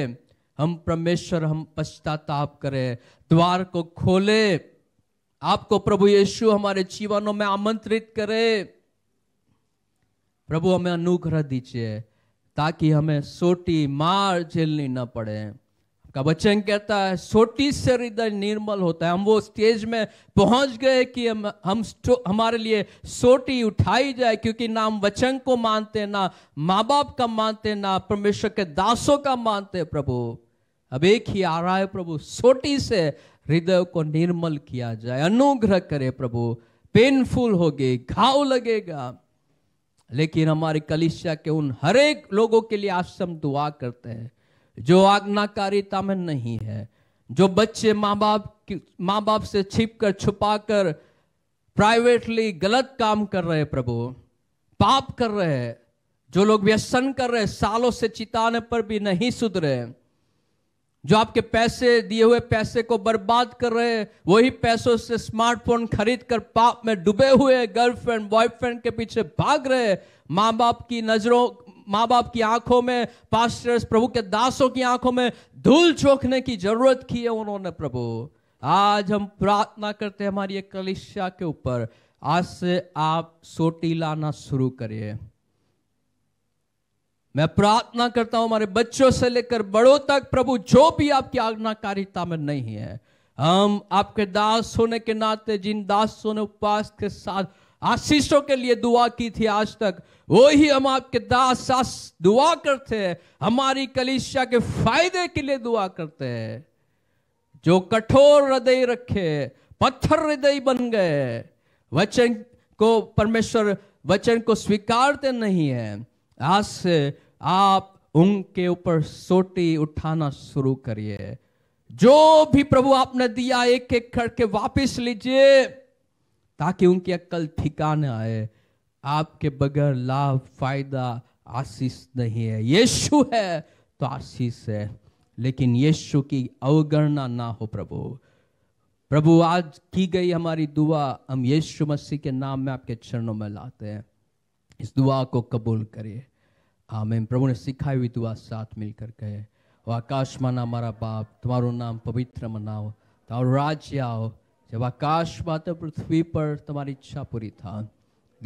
हम परमेश्वर हम पश्चाताप करें द्वार को खोले आपको प्रभु यीशु हमारे जीवनों में आमंत्रित करे प्रभु हमें अनुग्रह दीजिए ताकि हमें सोटी मार झेलनी न पड़े का वचन कहता है छोटी से हृदय निर्मल होता है हम वो स्टेज में पहुंच गए कि हम हम हमारे लिए सोटी उठाई जाए क्योंकि ना हम वचन को मानते ना माँ बाप का मानते ना परमेश्वर के दासों का मानते प्रभु अब एक ही आ रहा है प्रभु छोटी से हृदय को निर्मल किया जाए अनुग्रह करे प्रभु पेनफुल होगी घाव लगेगा लेकिन हमारी कलिशिया के उन हरेक लोगों के लिए आज हम दुआ करते हैं जो आज्ञाकारिता में नहीं है जो बच्चे माँ बाप माँ बाप से छिप कर छुपा कर प्राइवेटली गलत काम कर रहे प्रभु पाप कर रहे हैं जो लोग व्यसन कर रहे हैं सालों से चिताने पर भी नहीं सुधरे जो आपके पैसे दिए हुए पैसे को बर्बाद कर रहे हैं वही पैसों से स्मार्टफोन खरीद कर पाप में डूबे हुए गर्लफ्रेंड बॉयफ्रेंड के पीछे भाग रहे माँ बाप की नजरों माँ बाप की आंखों में पास्टर्स प्रभु के दासों की आंखों में धूल झोंकने की जरूरत की है उन्होंने प्रभु आज हम प्रार्थना करते हैं हमारी कलिशा के ऊपर आज से आप सोटी लाना शुरू करिए मैं प्रार्थना करता हूं हमारे बच्चों से लेकर बड़ों तक प्रभु जो भी आपकी आज्ञाकारिता में नहीं है हम आपके दास होने के नाते जिन दासों ने उपवास के साथ आशीषों के लिए दुआ की थी आज तक वो ही हम आपके दास सास दुआ करते हैं हमारी कलिशा के फायदे के लिए दुआ करते हैं जो कठोर हृदय रखे पत्थर हृदय बन गए वचन को परमेश्वर वचन को स्वीकारते नहीं है आज से आप उनके ऊपर सोटी उठाना शुरू करिए जो भी प्रभु आपने दिया एक एक करके वापस लीजिए ताकि उनकी अक्ल ठिकाना आए आपके बगैर लाभ फायदा आशीष नहीं है यीशु है तो आशीष है लेकिन यीशु की अवगणना ना हो प्रभु प्रभु आज की गई हमारी दुआ हम यीशु मसीह के नाम में आपके चरणों में लाते हैं इस दुआ को कबूल करिए आमेन प्रभु ने सिखाई हुई दुआ साथ मिलकर कहे वो आकाश माना हमारा बाप तुम्हारो नाम पवित्र मनाओ तुम्हारो राज्य आओ જબ આકાશ માત્ર પૃથ્વી પર તમારી ઈચ્છા પૂરી થા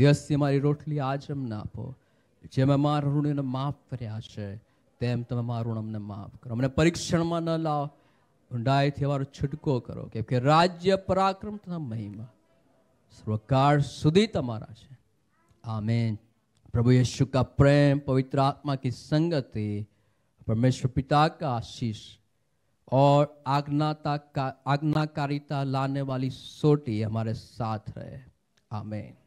દિવસથી મારી રોટલી આજ અમને આપો જેમ અમારા ઋણને માફ કર્યા છે તેમ તમે મારું ઋણ અમને માફ કરો અમને પરીક્ષણમાં ન લાવો ઊંડાઈથી અમારો છૂટકો કરો કેમ કે રાજ્ય પરાક્રમ તથા મહિમા સર્વકાળ સુધી તમારા છે આમેન પ્રભુ यीशु का प्रेम पवित्र आत्मा की संगति परमेश्वर पिता का आशीष और आज्ञाता का आज्ञाकारिता लाने वाली सोटी हमारे साथ रहे आमेन